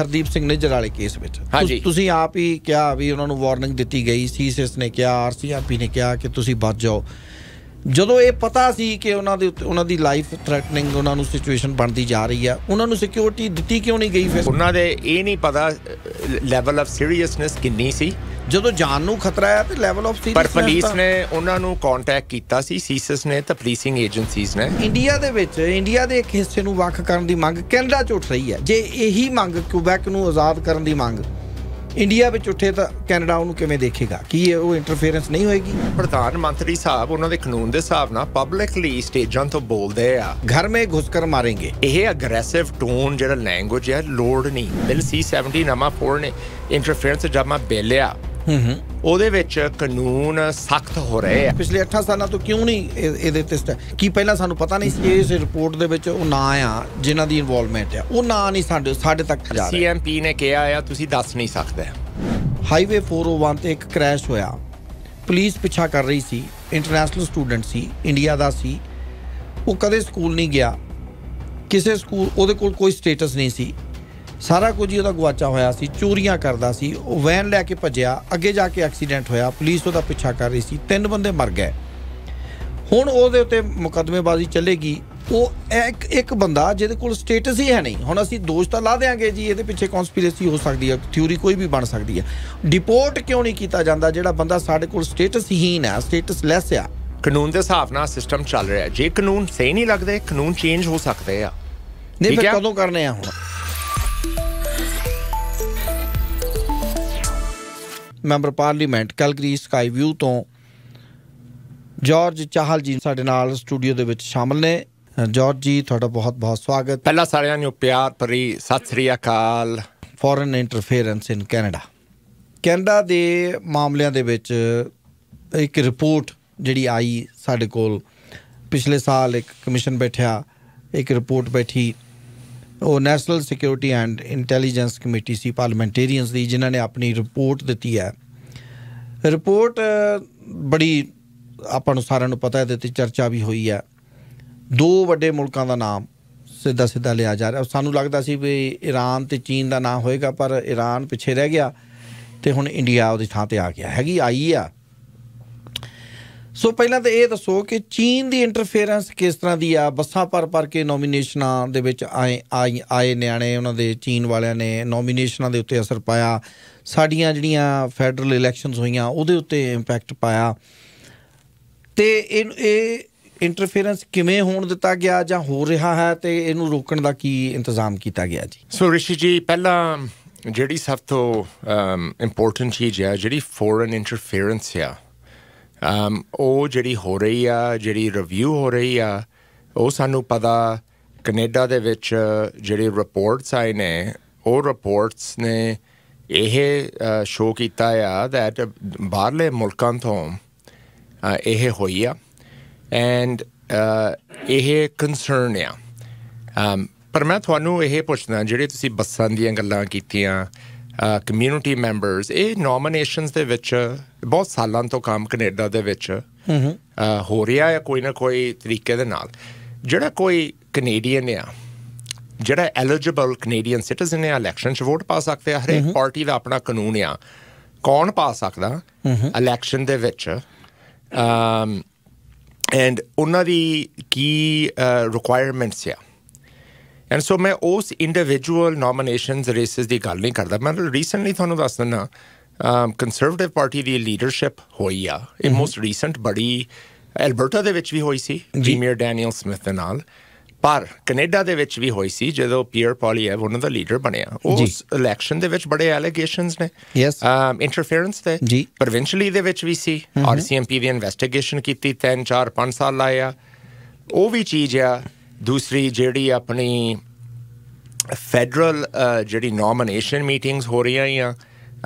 ਹਰਦੀਪ ਸਿੰਘ ਨਿੱਜਰ ਵਾਲੇ ਕੇਸ ਵਿੱਚ ਤੁਸੀਂ ਆਪ ਹੀ ਕਿਹਾ ਵੀ ਉਹਨਾਂ ਨੂੰ ਵਾਰਨਿੰਗ ਦਿੱਤੀ ਗਈ ਸੀ ਸੀਸੀਐਸ ਨੇ ਕਿਹਾ ਆਰਸੀਆਰਪੀ ਨੇ ਕਿਹਾ ਕਿ ਤੁਸੀਂ ਬਚ ਜਾਓ ਜਦੋਂ ਇਹ ਪਤਾ ਸੀ ਕਿ ਉਹਨਾਂ ਦੇ ਉੱਤੇ ਉਹਨਾਂ ਦੀ ਲਾਈਫ ਥ੍ਰੈਟਨਿੰਗ ਉਹਨਾਂ ਨੂੰ ਸਿਚੁਏਸ਼ਨ ਬਣਦੀ ਜਾ ਰਹੀ ਆ ਉਹਨਾਂ ਨੂੰ ਸਿਕਿਉਰਿਟੀ ਦਿੱਤੀ ਕਿਉਂ ਨਹੀਂ ਗਈ ਫਿਰ ਉਹਨਾਂ ਦੇ ਇਹ ਨਹੀਂ ਪਤਾ ਲੈਵਲ ਆਫ ਸੀਰੀਅਸਨੈਸ ਕਿੰਨੀ ਸੀ ਜਦੋਂ ਜਾਨ ਨੂੰ ਖਤਰਾ ਆਇਆ ਤੇ ਲੈਵਲ ਆਫ ਸੀਰੀਅਸਨੈਸ ਪਰ ਪੁਲਿਸ ਨੇ ਉਹਨਾਂ ਨੂੰ ਕੰਟੈਕਟ ਕੀਤਾ ਸੀ ਸੀਸਸ ਨੇ ਤੇ ਪੁਲਿਸਿੰਗ ਏਜੰਸੀਜ਼ ਨੇ ਇੰਡੀਆ ਦੇ ਵਿੱਚ ਇੰਡੀਆ ਦੇ ਇੱਕ ਹਿੱਸੇ ਨੂੰ ਵੱਖ ਕਰਨ ਦੀ ਮੰਗ ਕੈਨੇਡਾ 'ਚ ਉੱਠ ਰਹੀ ਹੈ ਜੇ ਇਹੀ ਮੰਗ ਕਿਊਬੈਕ ਨੂੰ ਆਜ਼ਾਦ ਕਰਨ ਦੀ ਮੰਗ ਇੰਡੀਆ ਵਿੱਚ ਉੱਠੇ ਤਾਂ ਕੈਨੇਡਾ ਉਹਨੂੰ ਕਿਵੇਂ ਦੇਖੇਗਾ ਕੀ ਇਹ ਉਹ ਇੰਟਰਫੇਰੈਂਸ ਨਹੀਂ ਹੋਏਗੀ ਪ੍ਰਧਾਨ ਮੰਤਰੀ ਸਾਹਿਬ ਉਹਨਾਂ ਦੇ ਕਾਨੂੰਨ ਦੇ ਹਿਸਾਬ ਨਾਲ ਪਬਲਿਕਲੀ ਸਟੇਜਾਂ ਤੋਂ ਬੋਲਦੇ ਆ ਘਰ ਮੇ ਘੁਸ ਕਰ ਮਾਰेंगे ਇਹ ਅਗਰੈਸਿਵ ਟੋਨ ਜਿਹੜਾ ਲੈਂਗੁਏਜ ਹੈ ਲੋਡ ਨਹੀਂ ਬਿਲ ਸੀ 70 ਨਮਾ 4 ਨੇ ਇੰਟਰਫੇਰੈਂਸ ਮੈਂ ਬੇਲਿਆ ਉਹਦੇ ਵਿੱਚ ਕਾਨੂੰਨ ਸਖਤ ਹੋ ਰਹੇ ਆ ਪਿਛਲੇ 8 ਸਾਲਾਂ ਤੋਂ ਕਿਉਂ ਨਹੀਂ ਇਹਦੇ ਤੇ ਕੀ ਪਹਿਲਾਂ ਸਾਨੂੰ ਪਤਾ ਨਹੀਂ ਸੀ ਇਸ ਰਿਪੋਰਟ ਦੇ ਵਿੱਚ ਉਹ ਨਾਂ ਆ ਜਿਨ੍ਹਾਂ ਦੀ ਇਨਵੋਲਵਮੈਂਟ ਆ ਉਹ ਨਾਂ ਨਹੀਂ ਸਾਡੇ ਸਾਡੇ ਤੱਕ ਜਾ ਰਿਹਾ ਸੀਐਮਪੀ ਨੇ ਕਿਹਾ ਆ ਤੁਸੀਂ ਦੱਸ ਨਹੀਂ ਸਕਦੇ ਹਾਈਵੇ 401 ਤੇ ਇੱਕ ਕ੍ਰੈਸ਼ ਹੋਇਆ ਪੁਲਿਸ ਪਿੱਛਾ ਕਰ ਰਹੀ ਸੀ ਇੰਟਰਨੈਸ਼ਨਲ ਸਟੂਡੈਂਟ ਸੀ ਇੰਡੀਆ ਦਾ ਸੀ ਉਹ ਕਦੇ ਸਕੂਲ ਨਹੀਂ ਗਿਆ ਕਿਸੇ ਸਕੂਲ ਉਹਦੇ ਕੋਲ ਕੋਈ ਸਟੇਟਸ ਨਹੀਂ ਸੀ ਸਾਰਾ ਕੁਝ ਹੀ ਉਹਦਾ ਗਵਾਚਾ ਹੋਇਆ ਸੀ ਚੋਰੀਆਂ ਕਰਦਾ ਸੀ ਉਹ ਵੈਨ ਲੈ ਕੇ ਭੱਜਿਆ ਅੱਗੇ ਜਾ ਕੇ ਐਕਸੀਡੈਂਟ ਹੋਇਆ ਪੁਲਿਸ ਉਹਦਾ ਪਿੱਛਾ ਕਰ ਰਹੀ ਸੀ ਤਿੰਨ ਬੰਦੇ ਮਰ ਗਏ ਹੁਣ ਉਹਦੇ ਉੱਤੇ ਮੁਕਦਮੇਬਾਜ਼ੀ ਚੱਲੇਗੀ ਉਹ ਇੱਕ ਇੱਕ ਬੰਦਾ ਜਿਹਦੇ ਕੋਲ ਸਟੇਟਸ ਹੀ ਹੈ ਨਹੀਂ ਹੁਣ ਅਸੀਂ ਦੋਸ਼ ਤਾਂ ਲਾ ਦੇਾਂਗੇ ਜੀ ਇਹਦੇ ਪਿੱਛੇ ਕਨਸਪੀਰੇਸੀ ਹੋ ਸਕਦੀ ਹੈ ਥਿਊਰੀ ਕੋਈ ਵੀ ਬਣ ਸਕਦੀ ਹੈ ਡਿਪੋਰਟ ਕਿਉਂ ਨਹੀਂ ਕੀਤਾ ਜਾਂਦਾ ਜਿਹੜਾ ਬੰਦਾ ਸਾਡੇ ਕੋਲ ਸਟੇਟਸ ਹੀਨ ਹੈ ਸਟੇਟਸ ਲੈਸ ਆ ਕਾਨੂੰਨ ਦੇ ਹਿਸਾਬ ਨਾਲ ਸਿਸਟਮ ਚੱਲ ਰਿਹਾ ਜੇ ਕਾਨੂੰਨ ਸਹੀ ਨਹੀਂ ਲੱਗਦੇ ਕਾਨੂੰਨ ਚੇਂਜ ਹੋ ਸਕਦੇ ਆ ਨਹੀਂ ਫਿਰ ਕਦੋਂ ਕਰਨੇ ਆ ਹੁਣ member parliament Calgary Skyview ਤੋਂ ਜਾਰਜ ਚਾਹਲ ਜੀ ਸਾਡੇ ਨਾਲ ਸਟੂਡੀਓ ਦੇ ਵਿੱਚ ਸ਼ਾਮਲ ਨੇ ਜਾਰਜ ਜੀ ਤੁਹਾਡਾ ਬਹੁਤ-ਬਹੁਤ ਸਵਾਗਤ ਪਹਿਲਾ ਸਾਰਿਆਂ ਨੂੰ ਪਿਆਰ ਭਰੀ ਸਤਿ ਸ੍ਰੀ ਅਕਾਲ foreign interference in Canada Canada ਦੇ ਮਾਮਲਿਆਂ ਦੇ ਵਿੱਚ ਇੱਕ ਰਿਪੋਰਟ ਜਿਹੜੀ ਆਈ ਸਾਡੇ ਕੋਲ ਪਿਛਲੇ ਸਾਲ ਇੱਕ ਕਮਿਸ਼ਨ ਬੈਠਿਆ ਇੱਕ ਰਿਪੋਰਟ ਬੈਠੀ ਉਹ national security and intelligence committee ਸੀ ਪਾਰਲੀਮੈਂਟੇਰੀਅਨਸ ਦੀ ਜਿਨ੍ਹਾਂ ਨੇ ਆਪਣੀ ਰਿਪੋਰਟ ਦਿੱਤੀ ਹੈ ਰਿਪੋਰਟ ਬੜੀ ਆਪਾਂ ਨੂੰ ਸਾਰਿਆਂ ਨੂੰ ਪਤਾ ਹੈ ਤੇ ਚਰਚਾ ਵੀ ਹੋਈ ਹੈ ਦੋ ਵੱਡੇ ਮੁਲਕਾਂ ਦਾ ਨਾਮ ਸਿੱਧਾ ਸਿੱਧਾ ਲਿਆ ਜਾ ਰਿਹਾ ਸਾਨੂੰ ਲੱਗਦਾ ਸੀ ਵੀ ਈਰਾਨ ਤੇ ਚੀਨ ਦਾ ਨਾਮ ਹੋਏਗਾ ਪਰ ਈਰਾਨ ਪਿੱਛੇ ਰਹਿ ਗਿਆ ਤੇ ਹੁਣ ਇੰਡੀਆ ਉਹਦੀ ਥਾਂ ਤੇ ਆ ਗਿਆ ਹੈਗੀ ਆਈ ਆ ਸੋ ਪਹਿਲਾਂ ਤਾਂ ਇਹ ਦੱਸੋ ਕਿ ਚੀਨ ਦੀ ਇੰਟਰਫੇਰੈਂਸ ਕਿਸ ਤਰ੍ਹਾਂ ਦੀ ਆ ਬੱਸਾਂ ਪਰ ਪਰ ਕੇ ਨੋਮੀਨੇਸ਼ਨਾਂ ਦੇ ਵਿੱਚ ਆਏ ਆਏ ਨਿਆਣੇ ਉਹਨਾਂ ਦੇ ਚੀਨ ਵਾਲਿਆਂ ਨੇ ਨੋਮੀਨੇਸ਼ਨਾਂ ਦੇ ਉੱਤੇ ਅਸਰ ਪਾਇਆ ਸਾਡੀਆਂ ਜਿਹੜੀਆਂ ਫੈਡਰਲ ਇਲੈਕਸ਼ਨਸ ਹੋਈਆਂ ਉਹਦੇ ਉੱਤੇ ਇੰਪੈਕਟ ਪਾਇਆ ਤੇ ਇਹ ਇਹ ਇੰਟਰਫੇਰੈਂਸ ਕਿਵੇਂ ਹੋਣ ਦਿੱਤਾ ਗਿਆ ਜਾਂ ਹੋ ਰਿਹਾ ਹੈ ਤੇ ਇਹਨੂੰ ਰੋਕਣ ਦਾ ਕੀ ਇੰਤਜ਼ਾਮ ਕੀਤਾ ਗਿਆ ਜੀ ਸੋ ਰਿਸ਼ੀ ਜੀ ਪਹਿਲਾਂ ਜਿਹੜੀ ਸਭ ਤੋਂ ਇੰਪੋਰਟੈਂਟ ਚੀਜ਼ ਹੈ ਜਿਹੜੀ ਫੋਰਨ ਇੰਟਰਫੇਰੈਂਸ ਹੈ ਅਮ ਉਹ ਜਿਹੜੀ ਹੋ ਰਹੀ ਆ ਜਿਹੜੀ ਰਿਵਿਊ ਹੋ ਰਹੀ ਆ ਉਹ ਸਾਨੂੰ ਪਤਾ ਕੈਨੇਡਾ ਦੇ ਵਿੱਚ ਜਿਹੜੇ ਰਿਪੋਰਟਸ ਆਏ ਨੇ ਉਹ ਰਿਪੋਰਟਸ ਨੇ ਇਹ ਸ਼ੋਅ ਕੀਤਾ ਆ ਦੈਟ ਬਾਹਰਲੇ ਮੁਲਕਾਂ ਤੋਂ ਇਹ ਹੋਈ ਆ ਐਂਡ ਇਹ ਕਨਸਰਨ ਆ ਅਮ ਪਰ ਮੈਂ ਤੁਹਾਨੂੰ ਇਹ ਪੁੱਛਣਾ ਜਿਹੜੇ ਤੁਸੀਂ ਬੱਸਾਂ ਦੀਆਂ ਗੱਲਾਂ ਕੀਤੀਆਂ ਕਮਿਊਨਿਟੀ ਮੈਂਬਰਸ ਇਹ ਨੋਮੀਨੇਸ਼ਨਸ ਦੇ ਵਿੱਚ ਬਹੁਤ ਸਾਲਾਂ ਤੋਂ ਕੰਮ ਕੈਨੇਡਾ ਦੇ ਵਿੱਚ ਹੋ ਰਿਹਾ ਹੈ ਕੋਈ ਨਾ ਕੋਈ ਤਰੀਕੇ ਦੇ ਨਾਲ ਜਿਹੜਾ ਕੋਈ ਕੈਨੇਡੀਅਨ ਆ ਜਿਹੜਾ ਐਲੀਜੀਬਲ ਕੈਨੇਡੀਅਨ ਸਿਟੀਜ਼ਨ ਹੈ ਇਲੈਕਸ਼ਨ 'ਚ ਵੋਟ ਪਾ ਸਕਦੇ ਆ ਹਰੇਕ ਪਾਰਟੀ ਦਾ ਆਪਣਾ ਕਾਨੂੰਨ ਆ ਕੌਣ ਪਾ ਸਕਦਾ ਇਲੈਕਸ਼ਨ ਦੇ ਵਿੱਚ ਅਮ ਐਂਡ ਉਹਨਾਂ ਦੀ ਕੀ ਰਿਕੁਆਇਰਮੈਂਟਸ ਆ ਐਂਡ ਸੋ ਮੈਂ ਉਸ ਇੰਡੀਵਿਜੂਅਲ ਨੋਮੀਨੇਸ਼ਨਸ ਰੇਸਸ ਦੀ ਗੱਲ ਨਹੀਂ ਕਰਦਾ ਮੈਂ ਰੀਸੈਂਟਲੀ ਤੁਹਾਨੂੰ ਦੱਸ ਅਮ ਕੰਸਰਵੇਟਿਵ ਪਾਰਟੀ ਦੀ ਲੀਡਰਸ਼ਿਪ ਹੋਈ ਆ ਇਨ ਮੋਸਟ ਰੀਸੈਂਟ ਬੜੀ ਐਲਬਰਟਾ ਦੇ ਵਿੱਚ ਵੀ ਹੋਈ ਸੀ ਜੀਮੀਅਰ ਡੈਨੀਅਲ ਸਮਿਥ ਦੇ ਨਾਲ ਪਰ ਕੈਨੇਡਾ ਦੇ ਵਿੱਚ ਵੀ ਹੋਈ ਸੀ ਜਦੋਂ ਪੀਅਰ ਪੋਲੀਐਵ ਉਹਨਾਂ ਦਾ ਲੀਡਰ ਬਣਿਆ ਉਸ ਇਲੈਕਸ਼ਨ ਦੇ ਵਿੱਚ ਬੜੇ ਐਲੀਗੇਸ਼ਨਸ ਨੇ ਯੈਸ ਇੰਟਰਫੀਰੈਂਸ ਤੇ ਪ੍ਰੋਵਿੰਸ਼ਲੀ ਦੇ ਵਿੱਚ ਵੀ ਸੀ ਆਰਸੀਐਮਪੀ ਦੀ ਇਨਵੈਸਟੀਗੇਸ਼ਨ ਕੀਤੀ 3 4 5 ਸਾਲ ਲਾਇਆ ਉਹ ਵੀ ਚੀਜ਼ ਆ ਦੂਸਰੀ ਜਿਹੜੀ ਆਪਣੀ ਫੈਡਰਲ ਜਿਹੜੀ ਨੋਮੀਨੇਸ਼ਨ ਮੀਟਿੰਗਸ ਹੋ ਰਹੀਆਂ ਆ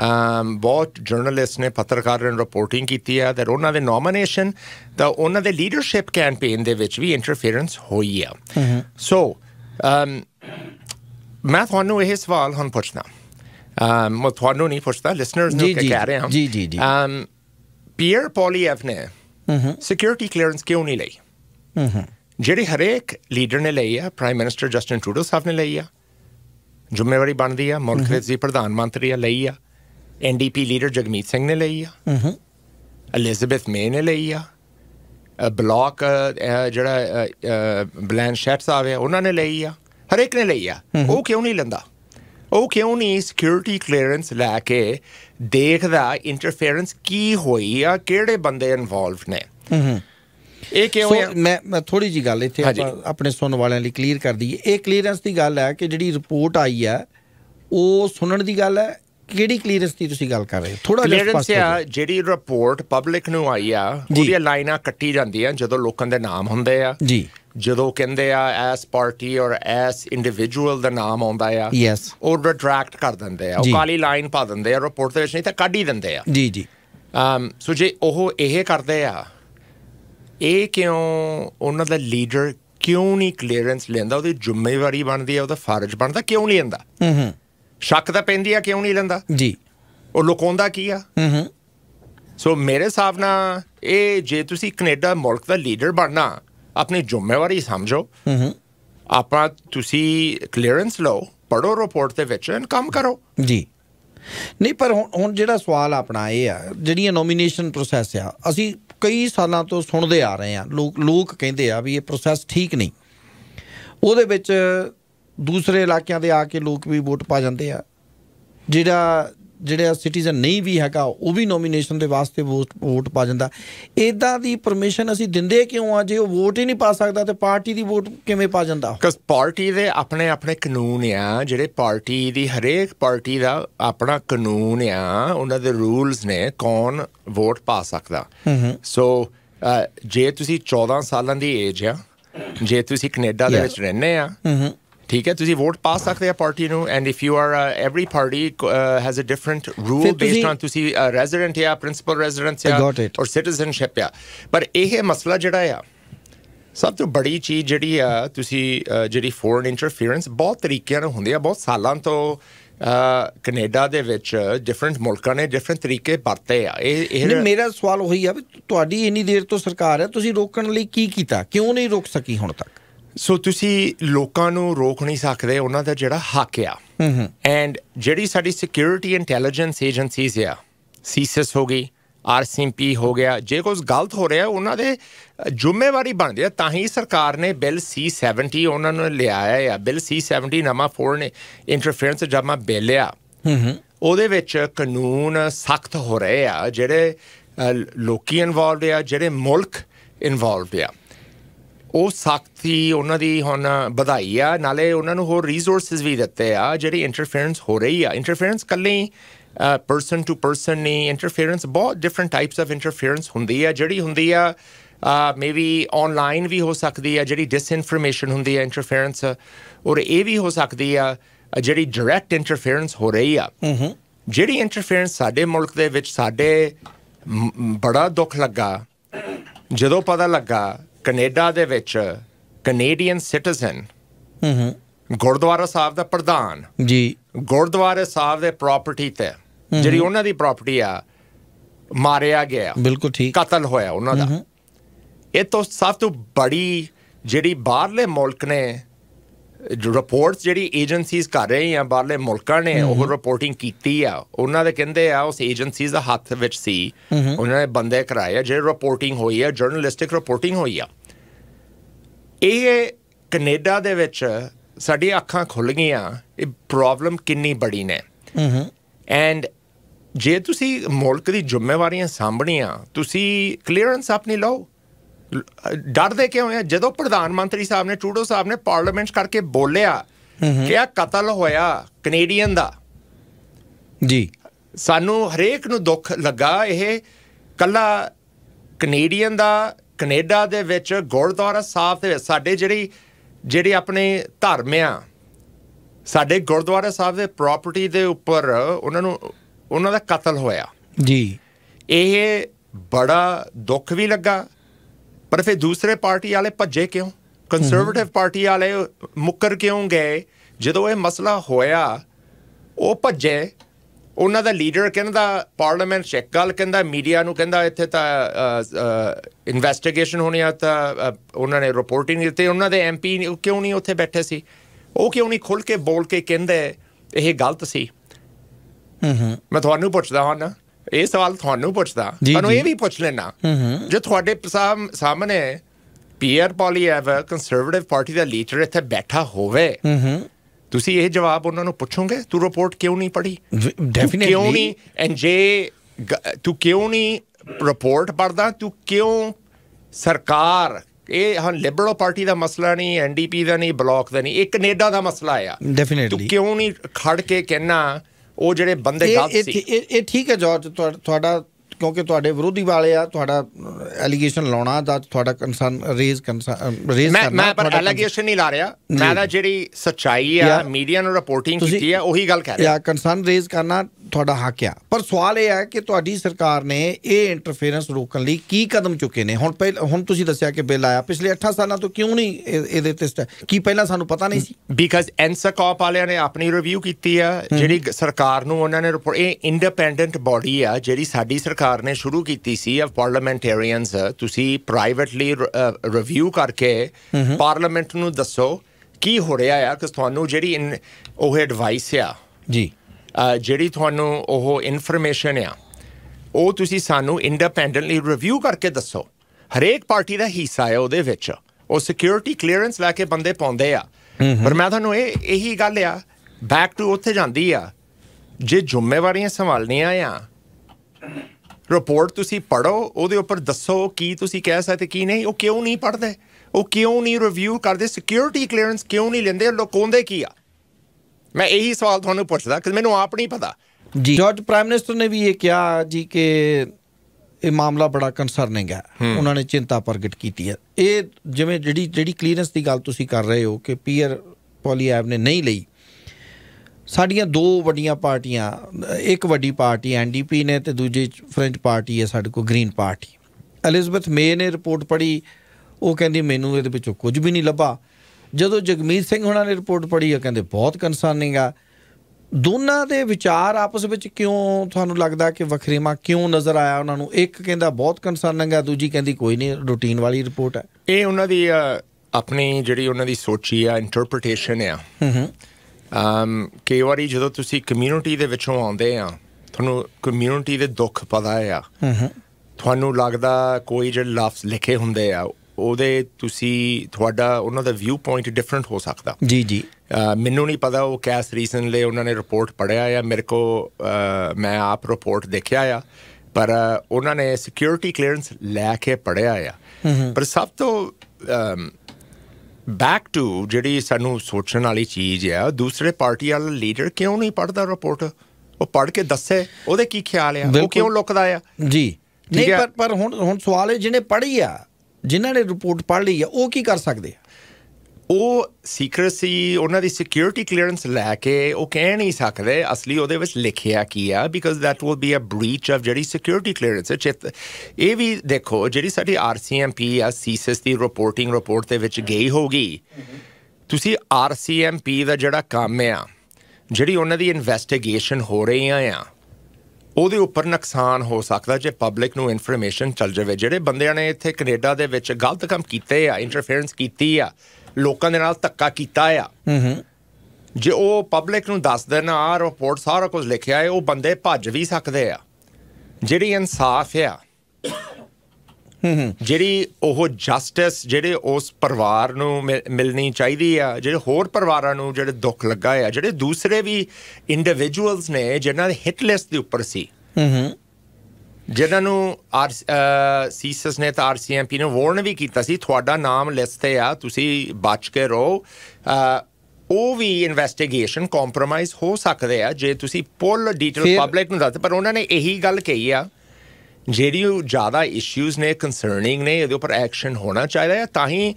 ਅਮ ਬਹੁਤ ਜਰਨਲਿਸਟ ਨੇ ਪੱਤਰਕਾਰਾਂ ਨੇ ਰਿਪੋਰਟਿੰਗ ਕੀਤੀ ਹੈ ਤੇ ਉਹਨਾਂ ਦੇ ਨੋਮੀਨੇਸ਼ਨ ਤਾਂ ਉਹਨਾਂ ਦੇ ਲੀਡਰਸ਼ਿਪ ਕੈਂਪੇਨ ਦੇ ਵਿੱਚ ਵੀ ਇੰਟਰਫੇਰੈਂਸ ਹੋਈ ਹੈ ਸੋ ਅਮ ਮੈਂ ਤੁਹਾਨੂੰ ਇਹ ਸਵਾਲ ਹੁਣ ਪੁੱਛਣਾ ਅਮ ਮੈਂ ਤੁਹਾਨੂੰ ਨਹੀਂ ਪੁੱਛਦਾ ਲਿਸਨਰਸ ਨੂੰ ਕਹਿ ਰਿਹਾ ਹਾਂ ਜੀ ਜੀ ਜੀ ਅਮ ਪੀਅਰ ਪੋਲੀਐਫ ਨੇ ਸਿਕਿਉਰਿਟੀ ਕਲੀਅਰੈਂਸ ਕਿਉਂ ਨਹੀਂ ਲਈ ਹਮ ਹਮ ਜਿਹੜੇ ਹਰੇਕ ਲੀਡਰ ਨੇ ਲਈ ਆ ਪ੍ਰਾਈਮ ਮਿਨਿਸਟਰ ਜਸਟਿਨ ਟਰੂਡੋ ਸਾਹਿਬ ਨੇ ਲਈ ਆ ਜ਼ਿੰਮੇਵਾਰੀ ਬਣਦੀ ਆ ਮੁਲਕ ਦੇ ਜੀ ਪ੍ਰਧਾਨ ਮੰਤਰੀ ਆ ਲਈ ਆ ਐਨਡੀਪੀ ਲੀਡਰ ਜਗਮੀਤ ਸਿੰਘ ਨੇ ਲਈ ਆ ਐਲਿਜ਼ਾਬੈਥ ਮੇ ਨੇ ਲਈ ਆ ਬਲਾਕ ਜਿਹੜਾ ਬਲੈਨ ਸ਼ੈਟਸ ਆਵੇ ਉਹਨਾਂ ਨੇ ਲਈ ਆ ਹਰੇਕ ਨੇ ਲਈ ਆ ਉਹ ਕਿਉਂ ਨਹੀਂ ਲੈਂਦਾ ਉਹ ਕਿਉਂ ਨਹੀਂ ਸਿਕਿਉਰਿਟੀ ਕਲੀਅਰੈਂਸ ਲੈ ਕੇ ਦੇਖਦਾ ਇੰਟਰਫੇਰੈਂਸ ਕੀ ਹੋਈ ਆ ਕਿਹੜੇ ਬੰਦੇ ਇਨਵੋਲਵ ਨੇ ਇਹ ਕਿਉਂ ਹੋਇਆ ਮੈਂ ਥੋੜੀ ਜੀ ਗੱਲ ਇੱਥੇ ਆਪਣੇ ਸੁਣਨ ਵਾਲਿਆਂ ਲਈ ਕਲੀਅਰ ਕਰ ਦਈਏ ਇਹ ਕਲੀਅਰੈਂਸ ਦੀ ਗੱਲ ਹੈ ਕਿ ਜਿਹੜੀ ਰਿਪੋਰਟ ਆਈ ਹੈ ਉਹ ਸੁਣਨ ਦੀ ਗੱਲ ਹੈ ਕਿਹੜੀ ਕਲੀਅਰੈਂਸ ਦੀ ਤੁਸੀਂ ਗੱਲ ਕਰ ਰਹੇ ਹੋ ਥੋੜਾ ਸਪਸ਼ਟ ਆ ਜਿਹੜੀ ਰਿਪੋਰਟ ਪਬਲਿਕ ਨੂੰ ਆਈ ਆ ਉਹਦੀ ਲਾਈਨਾਂ ਕੱਟੀ ਜਾਂਦੀਆਂ ਜਦੋਂ ਲੋਕਾਂ ਦੇ ਨਾਮ ਹੁੰਦੇ ਆ ਜੀ ਜਦੋਂ ਕਹਿੰਦੇ ਆ as party or as individual ਦਾ ਨਾਮ ਆਉਂਦਾ ਆ ਯੈਸ ਉਹ ਰਿਟਰੈਕਟ ਕਰ ਦਿੰਦੇ ਆ ਉਹ ਕਾਲੀ ਲਾਈਨ ਪਾ ਦਿੰਦੇ ਆ ਰਿਪੋਰਟ ਦੇ ਵਿੱਚ ਨਹੀਂ ਤਾਂ ਕੱਢ ਹੀ ਦਿੰਦੇ ਆ ਜੀ ਜੀ ਅਮ ਸੋ ਜੇ ਉਹ ਇਹ ਕਰਦੇ ਆ ਇਹ ਕਿਉਂ ਉਹਨਾਂ ਦਾ ਲੀਡਰ ਕਿਉਂ ਨਹੀਂ ਕਲੀਅਰੈਂਸ ਲੈਂਦਾ ਉਹਦੀ ਜ਼ਿੰਮੇਵਾਰੀ ਬਣਦੀ ਹੈ ਉਹਦਾ ਫਰਜ਼ ਬਣਦਾ ਕਿਉਂ ਨਹੀਂ ਲੈਂਦਾ ਹੂੰ ਹੂੰ ਸ਼ੱਕ ਤਾਂ ਪੈਂਦੀ ਆ ਕਿਉਂ ਨਹੀਂ ਲੈਂਦਾ ਜੀ ਉਹ ਲੁਕਾਉਂਦਾ ਕੀ ਆ ਹੂੰ ਹੂੰ ਸੋ ਮੇਰੇ ਹਿਸਾਬ ਨਾਲ ਇਹ ਜੇ ਤੁਸੀਂ ਕੈਨੇਡਾ ਮੁਲਕ ਦਾ ਲੀਡਰ ਬਣਨਾ ਆਪਣੀ ਜ਼ਿੰਮੇਵਾਰੀ ਸਮਝੋ ਹੂੰ ਹੂੰ ਆਪਾਂ ਤੁਸੀਂ ਕਲੀਅਰੈਂਸ ਲਓ ਪੜੋ ਰਿਪੋਰਟ ਤੇ ਵਿੱਚ ਕੰਮ ਕਰੋ ਜੀ ਨਹੀਂ ਪਰ ਹੁਣ ਜਿਹੜਾ ਸਵਾਲ ਆਪਣਾ ਇਹ ਆ ਜਿਹੜੀ ਨੋਮੀਨੇਸ਼ਨ ਪ੍ਰੋਸੈਸ ਆ ਅਸੀਂ ਕਈ ਸਾਲਾਂ ਤੋਂ ਸੁਣਦੇ ਆ ਰਹੇ ਆ ਲੋਕ ਲੋਕ ਕਹਿੰਦੇ ਆ ਵੀ ਇਹ ਪ੍ਰੋਸੈਸ ਠੀਕ ਨਹੀਂ ਉਹਦੇ ਵਿੱਚ ਦੂਸਰੇ ਇਲਾਕਿਆਂ ਦੇ ਆ ਕੇ ਲੋਕ ਵੀ ਵੋਟ ਪਾ ਜਾਂਦੇ ਆ ਜਿਹੜਾ ਜਿਹੜੇ ਸਿਟੀਜ਼ਨ ਨਹੀਂ ਵੀ ਹੈਗਾ ਉਹ ਵੀ ਨੋਮੀਨੇਸ਼ਨ ਦੇ ਵਾਸਤੇ ਵੋਟ ਪਾ ਜਾਂਦਾ ਇਦਾਂ ਦੀ ਪਰਮਿਸ਼ਨ ਅਸੀਂ ਦਿੰਦੇ ਕਿਉਂ ਆ ਜੇ ਉਹ ਵੋਟ ਹੀ ਨਹੀਂ ਪਾ ਸਕਦਾ ਤੇ ਪਾਰਟੀ ਦੀ ਵੋਟ ਕਿਵੇਂ ਪਾ ਜਾਂਦਾ ਕਸ ਪਾਰਟੀ ਦੇ ਆਪਣੇ ਆਪਣੇ ਕਾਨੂੰਨ ਆ ਜਿਹੜੇ ਪਾਰਟੀ ਦੀ ਹਰੇਕ ਪਾਰਟੀ ਦਾ ਆਪਣਾ ਕਾਨੂੰਨ ਆ ਉਹਨਾਂ ਦੇ ਰੂਲਸ ਨੇ ਕੌਣ ਵੋਟ ਪਾ ਸਕਦਾ ਸੋ ਜੇ ਤੁਸੀਂ 14 ਸਾਲਾਂ ਦੀ ਏਜ ਆ ਜੇ ਤੁਸੀਂ ਕੈਨੇਡਾ ਦੇ ਵਿੱਚ ਰਹਿੰਦੇ ਆ ਠੀਕ ਹੈ ਤੁਸੀਂ ਵੋਟ ਪਾ ਸਕਦੇ ਆ ਪਾਰਟੀ ਨੂੰ and if you are every party has a different rule based on ਤੁਸੀਂ ਰੈਜ਼ੀਡੈਂਟ ਹੈ ਪ੍ਰਿੰਸੀਪਲ ਰੈਜ਼ੀਡੈਂਟ ਹੈ ਔਰ ਸਿਟੀਜ਼ਨਸ਼ਿਪ ਹੈ ਪਰ ਇਹ ਮਸਲਾ ਜਿਹੜਾ ਆ ਸਭ ਤੋਂ ਬੜੀ ਚੀਜ਼ ਜਿਹੜੀ ਆ ਤੁਸੀਂ ਜਿਹੜੀ ਫੋਰਨ ਇੰਟਰਫੀਰੈਂਸ ਬਹੁਤ ਤਰੀਕਿਆਂ ਨਾਲ ਹੁੰਦੀ ਆ ਬਹੁਤ ਸਾਲਾਂ ਤੋਂ ਕੈਨੇਡਾ ਦੇ ਵਿੱਚ ਡਿਫਰੈਂਟ ਮੁਲਕਾਂ ਨੇ ਡਿਫਰੈਂਟ ਤਰੀਕੇ ਵਰਤੇ ਆ ਇਹ ਇਹ ਮੇਰਾ ਸਵਾਲ ਉਹੀ ਆ ਵੀ ਤੁਹਾਡੀ ਇੰਨੀ ਦੇਰ ਤੋਂ ਸਰਕਾਰ ਹੈ ਤੁਸੀਂ ਰੋਕਣ ਲਈ ਕੀ ਕੀਤਾ ਕਿਉਂ ਨਹੀਂ ਰੁਕ ਸਕੀ ਹੁਣ ਤੱਕ ਸੋ ਤੁਸੀਂ ਲੋਕਾਂ ਨੂੰ ਰੋਕ ਨਹੀਂ ਸਕਦੇ ਉਹਨਾਂ ਦਾ ਜਿਹੜਾ ਹੱਕ ਆ ਐਂਡ ਜਿਹੜੀ ਸਾਡੀ ਸਿਕਿਉਰਿਟੀ ਇੰਟੈਲੀਜੈਂਸ ਏਜੰਸੀਜ਼ ਆ ਸੀਸਸ ਹੋ ਗਈ ਆਰਸੀਪੀ ਹੋ ਗਿਆ ਜੇ ਕੁਝ ਗਲਤ ਹੋ ਰਿਹਾ ਉਹਨਾਂ ਦੇ ਜ਼ਿੰਮੇਵਾਰੀ ਬਣਦੀ ਆ ਤਾਂ ਹੀ ਸਰਕਾਰ ਨੇ ਬਿੱਲ C70 ਉਹਨਾਂ ਨੂੰ ਲਿਆਇਆ ਆ ਬਿੱਲ C70 ਨਵਾਂ ਫੋਰਨ ਇੰਟਰਫੇਰੈਂਸ ਜਮਾ ਬਿੱਲ ਆ ਉਹਦੇ ਵਿੱਚ ਕਾਨੂੰਨ ਸਖਤ ਹੋ ਰਹੇ ਆ ਜਿਹੜੇ ਲੋਕੀ ਇਨਵੋਲਵ ਆ ਜਿਹੜੇ ਮੁਲਕ ਇਨਵੋਲਵ ਆ ਉਹ ਸਖਤੀ ਉਹਨਾਂ ਦੀ ਹੁਣ ਵਧਾਈ ਆ ਨਾਲੇ ਉਹਨਾਂ ਨੂੰ ਹੋਰ ਰਿਸੋਰਸਸ ਵੀ ਦਿੱਤੇ ਆ ਜਿਹੜੀ ਇੰਟਰਫੇਰੈਂਸ ਹੋ ਰਹੀ ਆ ਇੰਟਰਫੇਰੈਂਸ ਕੱਲੀ ਪਰਸਨ ਟੂ ਪਰਸਨ ਨਹੀਂ ਇੰਟਰਫੇਰੈਂਸ ਬਹੁਤ ਡਿਫਰੈਂਟ ਟਾਈਪਸ ਆਫ ਇੰਟਰਫੇਰੈਂਸ ਹੁੰਦੀ ਆ ਜਿਹੜੀ ਹੁੰਦੀ ਆ ਮੇਬੀ ਆਨਲਾਈਨ ਵੀ ਹੋ ਸਕਦੀ ਆ ਜਿਹੜੀ ਡਿਸਇਨਫੋਰਮੇਸ਼ਨ ਹੁੰਦੀ ਆ ਇੰਟਰਫੇਰੈਂਸ ਔਰ ਇਹ ਵੀ ਹੋ ਸਕਦੀ ਆ ਜਿਹੜੀ ਡਾਇਰੈਕਟ ਇੰਟਰਫੇਰੈਂਸ ਹੋ ਰਹੀ ਆ ਜਿਹੜੀ ਇੰਟਰਫੇਰੈਂਸ ਸਾਡੇ ਮੁਲਕ ਦੇ ਵਿੱਚ ਸਾਡੇ ਬੜਾ ਦੁੱਖ ਲੱਗਾ ਜਦੋਂ ਪਤਾ ਲੱਗਾ ਕੈਨੇਡਾ ਦੇ ਵਿੱਚ ਕੈਨੇਡੀਅਨ ਸਿਟੀਜ਼ਨ ਹੂੰ ਗੁਰਦੁਆਰਾ ਸਾਹਿਬ ਦਾ ਪ੍ਰਧਾਨ ਜੀ ਗੁਰਦੁਆਰੇ ਸਾਹਿਬ ਦੇ ਪ੍ਰਾਪਰਟੀ ਤੇ ਜਿਹੜੀ ਉਹਨਾਂ ਦੀ ਪ੍ਰਾਪਰਟੀ ਆ ਮਾਰਿਆ ਗਿਆ ਬਿਲਕੁਲ ਠੀਕ ਕਤਲ ਹੋਇਆ ਉਹਨਾਂ ਦਾ ਇਹ ਤੋਂ ਸਭ ਤੋਂ ਬੜੀ ਜਿਹੜੀ ਬਾਹਰਲੇ ਮੁਲਕ ਨੇ ਰਿਪੋਰਟਸ ਜਿਹੜੀ ਏਜੰਸੀਜ਼ ਕਰ ਰਹੀ ਆ ਬਾਹਰਲੇ ਮੁਲਕਾਂ ਨੇ ਉਹ ਰਿਪੋਰਟਿੰਗ ਕੀਤੀ ਆ ਉਹਨਾਂ ਦੇ ਕਹਿੰਦੇ ਆ ਉਸ ਏਜੰਸੀਜ਼ ਦਾ ਹੱਥ ਵਿੱਚ ਸੀ ਉਹਨਾਂ ਨੇ ਬੰਦੇ ਕਰਾਏ ਜਿਹੜੇ ਰਿਪੋਰਟਿੰਗ ਹੋਈ ਆ ਜਰਨਲਿਸਟਿਕ ਰਿਪੋਰਟਿੰਗ ਹੋਈ ਆ ਇਹ ਕੈਨੇਡਾ ਦੇ ਵਿੱਚ ਸਾਡੀ ਅੱਖਾਂ ਖੁੱਲ ਗਈਆਂ ਇਹ ਪ੍ਰੋਬਲਮ ਕਿੰਨੀ ਬੜੀ ਨੇ ਐਂਡ ਜੇ ਤੁਸੀਂ ਮੁਲਕ ਦੀ ਜ਼ਿੰਮੇਵਾਰੀਆਂ ਸਾਂਭਣੀਆਂ ਤੁਸੀਂ ਕਲੀਅਰੈਂਸ ਆਪਣੀ ਲਓ ਡਰਦੇ ਕਿਉਂ ਆ ਜਦੋਂ ਪ੍ਰਧਾਨ ਮੰਤਰੀ ਸਾਹਿਬ ਨੇ ਟਰੂਡੋ ਸਾਹਿਬ ਨੇ ਪਾਰਲੀਮੈਂਟ ਕਰਕੇ ਬੋਲਿਆ ਕਿ ਆ ਕਤਲ ਹੋਇਆ ਕੈਨੇਡੀਅਨ ਦਾ ਜੀ ਸਾਨੂੰ ਹਰੇਕ ਨੂੰ ਦੁੱਖ ਲੱਗਾ ਇਹ ਕੱਲਾ ਕੈਨੇਡੀਅਨ ਦਾ ਕੈਨੇਡਾ ਦੇ ਵਿੱਚ ਗੁਰਦੁਆਰਾ ਸਾਹਿਬ ਦੇ ਸਾਡੇ ਜਿਹੜੀ ਜਿਹੜੇ ਆਪਣੇ ਧਰਮ ਆ ਸਾਡੇ ਗੁਰਦੁਆਰਾ ਸਾਹਿਬ ਦੇ ਪ੍ਰਾਪਰਟੀ ਦੇ ਉੱਪਰ ਉਹਨਾਂ ਨੂੰ ਉਹਨਾਂ ਦਾ ਕਤਲ ਹੋਇਆ ਜੀ ਇਹ ਬੜਾ ਦੁੱਖ ਵੀ ਲੱਗਾ ਪਰ ਫਿਰ ਦੂਸਰੇ ਪਾਰਟੀ ਵਾਲੇ ਭੱਜੇ ਕਿਉਂ ਕੰਜ਼ਰਵੇਟਿਵ ਪਾਰਟੀ ਵਾਲੇ ਮੁੱਕਰ ਕਿਉਂ ਗਏ ਜਦੋਂ ਇਹ ਮਸਲਾ ਹੋਇਆ ਉਹ ਭੱਜੇ ਉਹਨਾਂ ਦਾ ਲੀਡਰ ਕਹਿੰਦਾ ਪਾਰਲੀਮੈਂਟ ਚੈੱਕ ਕਰ ਕਹਿੰਦਾ ਮੀਡੀਆ ਨੂੰ ਕਹਿੰਦਾ ਇੱਥੇ ਤਾਂ ਇਨਵੈਸਟੀਗੇਸ਼ਨ ਹੋਣੀ ਆ ਤਾਂ ਉਹਨਾਂ ਨੇ ਰਿਪੋਰਟਿੰਗ ਦਿੱਤੀ ਉਹਨਾਂ ਦੇ ਐਮਪੀ ਕਿਉਂ ਨਹੀਂ ਉੱਥੇ ਬੈਠੇ ਸੀ ਉਹ ਕਿਉਂ ਨਹੀਂ ਖੁੱਲ ਕੇ ਬੋਲ ਕੇ ਕਹਿੰਦੇ ਇਹ ਗਲਤ ਸੀ ਹੂੰ ਹੂੰ ਮੈਂ ਤੁਹਾਨੂੰ ਪੁੱਛਦਾ ਹਾਂ ਨਾ ਇਹ ਸਵਾਲ ਤੁਹਾਨੂੰ ਪੁੱਛਦਾ ਤੁਹਾਨੂੰ ਇਹ ਵੀ ਪੁੱਛ ਲੈਣਾ ਜੇ ਤੁਹਾਡੇ ਸਾਹਮਣੇ ਪੀਅਰ ਐਵਰ ਕੰਸਰਵੇਟਿਵ ਪਾਰਟੀ ਦਾ ਲੀਡਰ ਇੱਥੇ ਬੈਠਾ ਹੋਵੇ ਤੁਸੀਂ ਇਹ ਜਵਾਬ ਉਹਨਾਂ ਨੂੰ ਪੁੱਛੋਗੇ ਤੂੰ ਰਿਪੋਰਟ ਕਿਉਂ ਨਹੀਂ ਪੜ੍ਹੀ ਡੈਫੀਨਿਟਲੀ ਕਿਉਂ ਨਹੀਂ ਐਂਡ ਜੇ ਤੂੰ ਕਿਉਂ ਨਹੀਂ ਰਿਪੋਰਟ ਪੜਦਾ ਤੂੰ ਕਿਉਂ ਸਰਕਾਰ ਇਹ ਹਾਂ ਲਿਬਰਲ ਪਾਰਟੀ ਦਾ ਮਸਲਾ ਨਹੀਂ ਐਨਡੀਪੀ ਦਾ ਨਹੀਂ ਬਲੌਕ ਦਾ ਨਹੀਂ ਇਹ ਕੈਨੇਡਾ ਦਾ ਮਸਲਾ ਆ ਤੂੰ ਕਿਉਂ ਨਹੀਂ ਖੜ ਕੇ ਕਹਿਣਾ ਉਹ ਜਿਹੜੇ ਬੰਦੇ ਗਲਤ ਸੀ ਇਹ ਇਹ ਠੀਕ ਹੈ ਜੋ ਤੁਹਾਡਾ ਕਿਉਂਕਿ ਤੁਹਾਡੇ ਵਿਰੋਧੀ ਵਾਲੇ ਆ ਤੁਹਾਡਾ ਐਲੀਗੇਸ਼ਨ ਲਾਉਣਾ ਦਾ ਤੁਹਾਡਾ ਕਨਸਰਨ ਰੇਜ਼ ਰੇਜ਼ ਕਰਨਾ ਮੈਂ ਪਰ ਐਲੀਗੇਸ਼ਨ ਨਹੀਂ ਲਾ ਰਿਹਾ ਮੈਂ ਤਾਂ ਜਿਹੜੀ ਸੱਚਾਈ ਆ ਮੀਡੀਆ ਨੂੰ ਰਿਪੋਰਟਿੰਗ ਕੀਤੀ ਆ ਉਹੀ ਗੱਲ ਕਹਿ ਰਿਹਾ ਯਾ ਕਨਸਰਨ ਰੇਜ਼ ਕਰਨਾ ਤੁਹਾਡਾ ਹੱਕ ਆ ਪਰ ਸਵਾਲ ਇਹ ਹੈ ਕਿ ਤੁਹਾਡੀ ਸਰਕਾਰ ਨੇ ਇਹ ਇੰਟਰਫੇਰੈਂਸ ਰੋਕਣ ਲਈ ਕੀ ਕਦਮ ਚੁੱਕੇ ਨੇ ਹੁਣ ਹੁਣ ਤੁਸੀਂ ਦੱਸਿਆ ਕਿ ਬਿੱਲ ਆਇਆ ਪਿਛਲੇ 8 ਸਾਲਾਂ ਤੋਂ ਕਿਉਂ ਨਹੀਂ ਇਹਦੇ ਤੇ ਕੀ ਪਹਿਲਾਂ ਸਾਨੂੰ ਪਤਾ ਨਹੀਂ ਸੀ ਬਿਕਾਜ਼ ਐਨਸਕਾਪ ਵਾਲਿਆਂ ਨੇ ਆਪਣੀ ਰਿਵਿਊ ਕੀਤੀ ਆ ਜਿਹੜੀ ਸਰਕਾਰ ਨੂੰ ਉਹਨਾਂ ਨੇ ਇਹ ਇੰਡੀਪੈਂਡੈਂਟ ਬਾਡੀ ਆ ਜਿਹੜੀ ਸਾਡੀ ਸਰਕਾਰ ਸਰਕਾਰ ਨੇ ਸ਼ੁਰੂ ਕੀਤੀ ਸੀ ਆਫ ਪਾਰਲੀਮੈਂਟੇਰੀਅਨਸ ਤੁਸੀਂ ਪ੍ਰਾਈਵੇਟਲੀ ਰਿਵਿਊ ਕਰਕੇ ਪਾਰਲੀਮੈਂਟ ਨੂੰ ਦੱਸੋ ਕੀ ਹੋ ਰਿਹਾ ਆ ਕਿ ਤੁਹਾਨੂੰ ਜਿਹੜੀ ਉਹ ਐਡਵਾਈਸ ਆ ਜੀ ਜਿਹੜੀ ਤੁਹਾਨੂੰ ਉਹ ਇਨਫੋਰਮੇਸ਼ਨ ਆ ਉਹ ਤੁਸੀਂ ਸਾਨੂੰ ਇੰਡੀਪੈਂਡੈਂਟਲੀ ਰਿਵਿਊ ਕਰਕੇ ਦੱਸੋ ਹਰੇਕ ਪਾਰਟੀ ਦਾ ਹਿੱਸਾ ਹੈ ਉਹਦੇ ਵਿੱਚ ਉਹ ਸਿਕਿਉਰਿਟੀ ਕਲੀਅਰੈਂਸ ਲੈ ਕੇ ਬੰਦੇ ਪਾਉਂਦੇ ਆ ਪਰ ਮੈਂ ਤੁਹਾਨੂੰ ਇਹ ਇਹੀ ਗੱਲ ਆ ਬੈਕ ਟੂ ਉੱਥੇ ਜਾਂਦੀ ਆ ਜੇ ਜ਼ਿੰਮੇਵਾਰੀਆਂ ਸੰਭਾਲਣੀਆਂ ਆ ਰਿਪੋਰਟ ਤੁਸੀਂ ਪੜੋ ਉਹਦੇ ਉੱਪਰ ਦੱਸੋ ਕੀ ਤੁਸੀਂ ਕਹਿ ਸਕਦੇ ਕੀ ਨਹੀਂ ਉਹ ਕਿਉਂ ਨਹੀਂ ਪੜਦੇ ਉਹ ਕਿਉਂ ਨਹੀਂ ਰਿਵਿਊ ਕਰਦੇ ਸਿਕਿਉਰਿਟੀ ਕਲੀਅਰੈਂਸ ਕਿਉਂ ਨਹੀਂ ਲੈਂਦੇ ਦੇ ਕੀ ਆ ਮੈਂ ਇਹੀ ਸਵਾਲ ਤੁਹਾਨੂੰ ਪੁੱਛਦਾ ਕਿ ਮੈਨੂੰ ਆਪ ਨਹੀਂ ਪਤਾ ਜੀ ਜੋਰਜ ਪ੍ਰਾਈਮ ਮਿਨਿਸਟਰ ਨੇ ਵੀ ਇਹ ਕਿਹਾ ਜੀ ਕਿ ਇਹ ਮਾਮਲਾ ਬੜਾ ਕਨਸਰਨਿੰਗ ਹੈ ਉਹਨਾਂ ਨੇ ਚਿੰਤਾ ਪ੍ਰਗਟ ਕੀਤੀ ਹੈ ਇਹ ਜਿਵੇਂ ਜਿਹੜੀ ਜਿਹੜੀ ਕਲੀਅਰੈਂਸ ਦੀ ਗੱਲ ਤੁਸੀਂ ਕਰ ਰਹੇ ਹੋ ਕਿ ਪੀਅਰ ਪੋਲੀਐਬ ਨੇ ਨਹੀਂ ਲਈ ਸਾਡੀਆਂ ਦੋ ਵੱਡੀਆਂ ਪਾਰਟੀਆਂ ਇੱਕ ਵੱਡੀ ਪਾਰਟੀ ਐਨਡੀਪੀ ਨੇ ਤੇ ਦੂਜੀ ਫ੍ਰੈਂਚ ਪਾਰਟੀ ਹੈ ਸਾਡੇ ਕੋਲ ਗ੍ਰੀਨ ਪਾਰਟੀ ਐਲਿਜ਼ਬਥ ਮੇ ਨੇ ਰਿਪੋਰਟ ਪੜ੍ਹੀ ਉਹ ਕਹਿੰਦੀ ਮੈਨੂੰ ਇਹਦੇ ਵਿੱਚੋਂ ਕੁਝ ਵੀ ਨਹੀਂ ਲੱਭਾ ਜਦੋਂ ਜਗਮੀਤ ਸਿੰਘ ਹੁਣਾਂ ਨੇ ਰਿਪੋਰਟ ਪੜ੍ਹੀ ਉਹ ਕਹਿੰਦੇ ਬਹੁਤ ਕਨਸਰਨਿੰਗ ਆ ਦੋਨਾਂ ਦੇ ਵਿਚਾਰ ਆਪਸ ਵਿੱਚ ਕਿਉਂ ਤੁਹਾਨੂੰ ਲੱਗਦਾ ਕਿ ਵਖਰੇਵਾ ਕਿਉਂ ਨਜ਼ਰ ਆਇਆ ਉਹਨਾਂ ਨੂੰ ਇੱਕ ਕਹਿੰਦਾ ਬਹੁਤ ਕਨਸਰਨਿੰਗ ਆ ਦੂਜੀ ਕਹਿੰਦੀ ਕੋਈ ਨਹੀਂ ਰੂਟੀਨ ਵਾਲੀ ਰਿਪੋਰਟ ਹੈ ਇਹ ਉਹਨਾਂ ਦੀ ਆਪਣੀ ਜਿਹੜੀ ਉਹਨਾਂ ਦੀ ਸੋਚੀ ਆ ਇੰਟਰਪ੍ਰੀਟੇਸ਼ਨ ਆ ਹੂੰ ਹੂੰ ਕਈ ਵਾਰੀ ਜਦੋਂ ਤੁਸੀਂ ਕਮਿਊਨਿਟੀ ਦੇ ਵਿੱਚੋਂ ਆਉਂਦੇ ਆ ਤੁਹਾਨੂੰ ਕਮਿਊਨਿਟੀ ਦੇ ਦੁੱਖ ਪਤਾ ਆ ਤੁਹਾਨੂੰ ਲੱਗਦਾ ਕੋਈ ਜਿਹੜੇ ਲਫ਼ਜ਼ ਲਿਖੇ ਹੁੰਦੇ ਆ ਉਹਦੇ ਤੁਸੀਂ ਤੁਹਾਡਾ ਉਹਨਾਂ ਦਾ ਵਿਊ ਪੁਆਇੰਟ ਡਿਫਰੈਂਟ ਹੋ ਸਕਦਾ ਜੀ ਜੀ ਮੈਨੂੰ ਨਹੀਂ ਪਤਾ ਉਹ ਕੈਸ ਰੀਸਨ ਲਈ ਉਹਨਾਂ ਨੇ ਰਿਪੋਰਟ ਪੜਿਆ ਆ ਮੇਰੇ ਕੋ ਮੈਂ ਆਪ ਰਿਪੋਰਟ ਦੇਖਿਆ ਆ ਪਰ ਉਹਨਾਂ ਨੇ ਸਿਕਿਉਰਿਟੀ ਕਲੀਅਰੈਂਸ ਲੈ ਕੇ ਪੜਿਆ ਆ ਪਰ ਸਭ ਤੋਂ ਬੈਕ ਟੂ ਜਿਹੜੀ ਸਾਨੂੰ ਸੋਚਣ ਵਾਲੀ ਚੀਜ਼ ਆ ਦੂਸਰੇ ਪਾਰਟੀ ਵਾਲਾ ਲੀਡਰ ਕਿਉਂ ਨਹੀਂ ਪੜਦਾ ਰਿਪੋਰਟ ਉਹ ਪੜ ਕੇ ਦੱਸੇ ਉਹਦੇ ਕੀ ਖਿਆਲ ਆ ਉਹ ਕਿਉਂ ਲੁਕਦਾ ਆ ਜੀ ਨਹੀਂ ਪਰ ਪਰ ਹੁਣ ਹੁਣ ਸਵਾਲ ਹੈ ਜਿਹਨੇ ਪੜ੍ਹੀ ਆ ਜਿਨ੍ਹਾਂ ਨੇ ਰਿਪੋਰਟ ਪੜ੍ਹ ਲਈ ਆ ਉਹ ਕੀ ਕਰ ਸਕਦੇ ਆ ਉਹ ਸੀਕ੍ਰੇਸੀ ਉਹਨਾਂ ਦੀ ਸਿਕਿਉਰਿਟੀ ਕਲੀਅਰੈਂਸ ਲੈ ਕੇ ਉਹ ਕਹਿ ਨਹੀਂ ਸਕਦੇ ਅਸਲੀ ਉਹਦੇ ਵਿੱਚ ਲਿਖਿਆ ਕੀ ਆ because that will be a breach of ਜਿਹੜੀ ਸਿਕਿਉਰਿਟੀ ਕਲੀਅਰੈਂਸ ਹੈ ਚਿਤ ਇਹ ਵੀ ਦੇਖੋ ਜਿਹੜੀ ਸਾਡੀ ਆਰਸੀਐਮਪੀ ਆ ਸੀਸਸ ਦੀ ਰਿਪੋਰਟਿੰਗ ਰਿਪੋਰਟ ਦੇ ਵਿੱਚ ਗਈ ਹੋਗੀ ਤੁਸੀਂ ਆਰਸੀਐਮਪੀ ਦਾ ਜਿਹੜਾ ਕੰਮ ਆ ਜਿਹੜੀ ਉਹਨਾਂ ਦੀ ਇਨਵੈਸਟੀਗੇਸ਼ਨ ਹੋ ਰਹੀ ਆ ਉਹਦੇ ਉੱਪਰ ਨੁਕਸਾਨ ਹੋ ਸਕਦਾ ਜੇ ਪਬਲਿਕ ਨੂੰ ਇਨਫੋਰਮੇਸ਼ਨ ਚੱਲ ਜਾਵੇ ਜਿਹੜੇ ਬੰਦਿਆਂ ਨੇ ਇੱਥੇ ਕੈਨੇਡਾ ਦੇ ਵਿੱਚ ਗਲਤ ਕੰਮ ਕੀਤੇ ਆ ਇੰਟਰਫੇਰੈਂਸ ਕੀਤੀ ਆ ਲੋਕਾਂ ਦੇ ਨਾਲ ਧੱਕਾ ਕੀਤਾ ਆ ਹੂੰ ਜੇ ਉਹ ਪਬਲਿਕ ਨੂੰ ਦੱਸ ਦੇਣ ਆ ਰਿਪੋਰਟ ਸਾਰਾ ਕੁਝ ਲਿਖਿਆ ਹੈ ਉਹ ਬੰਦੇ ਭੱਜ ਵੀ ਸਕਦੇ ਆ ਜਿਹੜੀ ਇਨਸਾਫ ਆ ਜਿਹੜੀ ਉਹ ਜਸਟਿਸ ਜਿਹੜੇ ਉਸ ਪਰਿਵਾਰ ਨੂੰ ਮਿਲਣੀ ਚਾਹੀਦੀ ਆ ਜਿਹੜੇ ਹੋਰ ਪਰਿਵਾਰਾਂ ਨੂੰ ਜਿਹੜੇ ਦੁੱਖ ਲੱਗਾ ਆ ਜਿਹੜੇ ਦੂਸਰੇ ਵੀ ਇੰਡੀਵਿਜੂਅਲਸ ਨੇ ਜਿਨ੍ਹਾਂ ਦੇ ਹਿੱਟ ਦੇ ਉੱਪਰ ਸੀ ਹੂੰ ਜਿਨ੍ਹਾਂ ਨੂੰ ਆਰ ਸੀਸਸ ਨੇ ਤਾਂ ਆਰਸੀਐਮਪੀ ਨੂੰ ਵਾਰਨ ਵੀ ਕੀਤਾ ਸੀ ਤੁਹਾਡਾ ਨਾਮ ਲਿਸਟ ਤੇ ਆ ਤੁਸੀਂ ਬਚ ਕੇ ਰਹੋ ਉਹ ਵੀ ਇਨਵੈਸਟੀਗੇਸ਼ਨ ਕੰਪਰੋਮਾਈਜ਼ ਹੋ ਸਕਦੇ ਆ ਜੇ ਤੁਸੀਂ ਪੁੱਲ ਡੀਟੇਲ ਪਬਲਿਕ ਨੂੰ ਦੱਸਦੇ ਪਰ ਉਹਨਾਂ ਨੇ ਇਹੀ ਗੱਲ ਕਹੀ ਆ ਜਿਹੜੀ ਜ਼ਿਆਦਾ ਇਸ਼ੂਜ਼ ਨੇ ਕਨਸਰਨਿੰਗ ਨੇ ਇਹਦੇ ਉੱਪਰ ਐਕਸ਼ਨ ਹੋਣਾ ਚਾਹੀਦਾ ਹੈ ਤਾਂ ਹੀ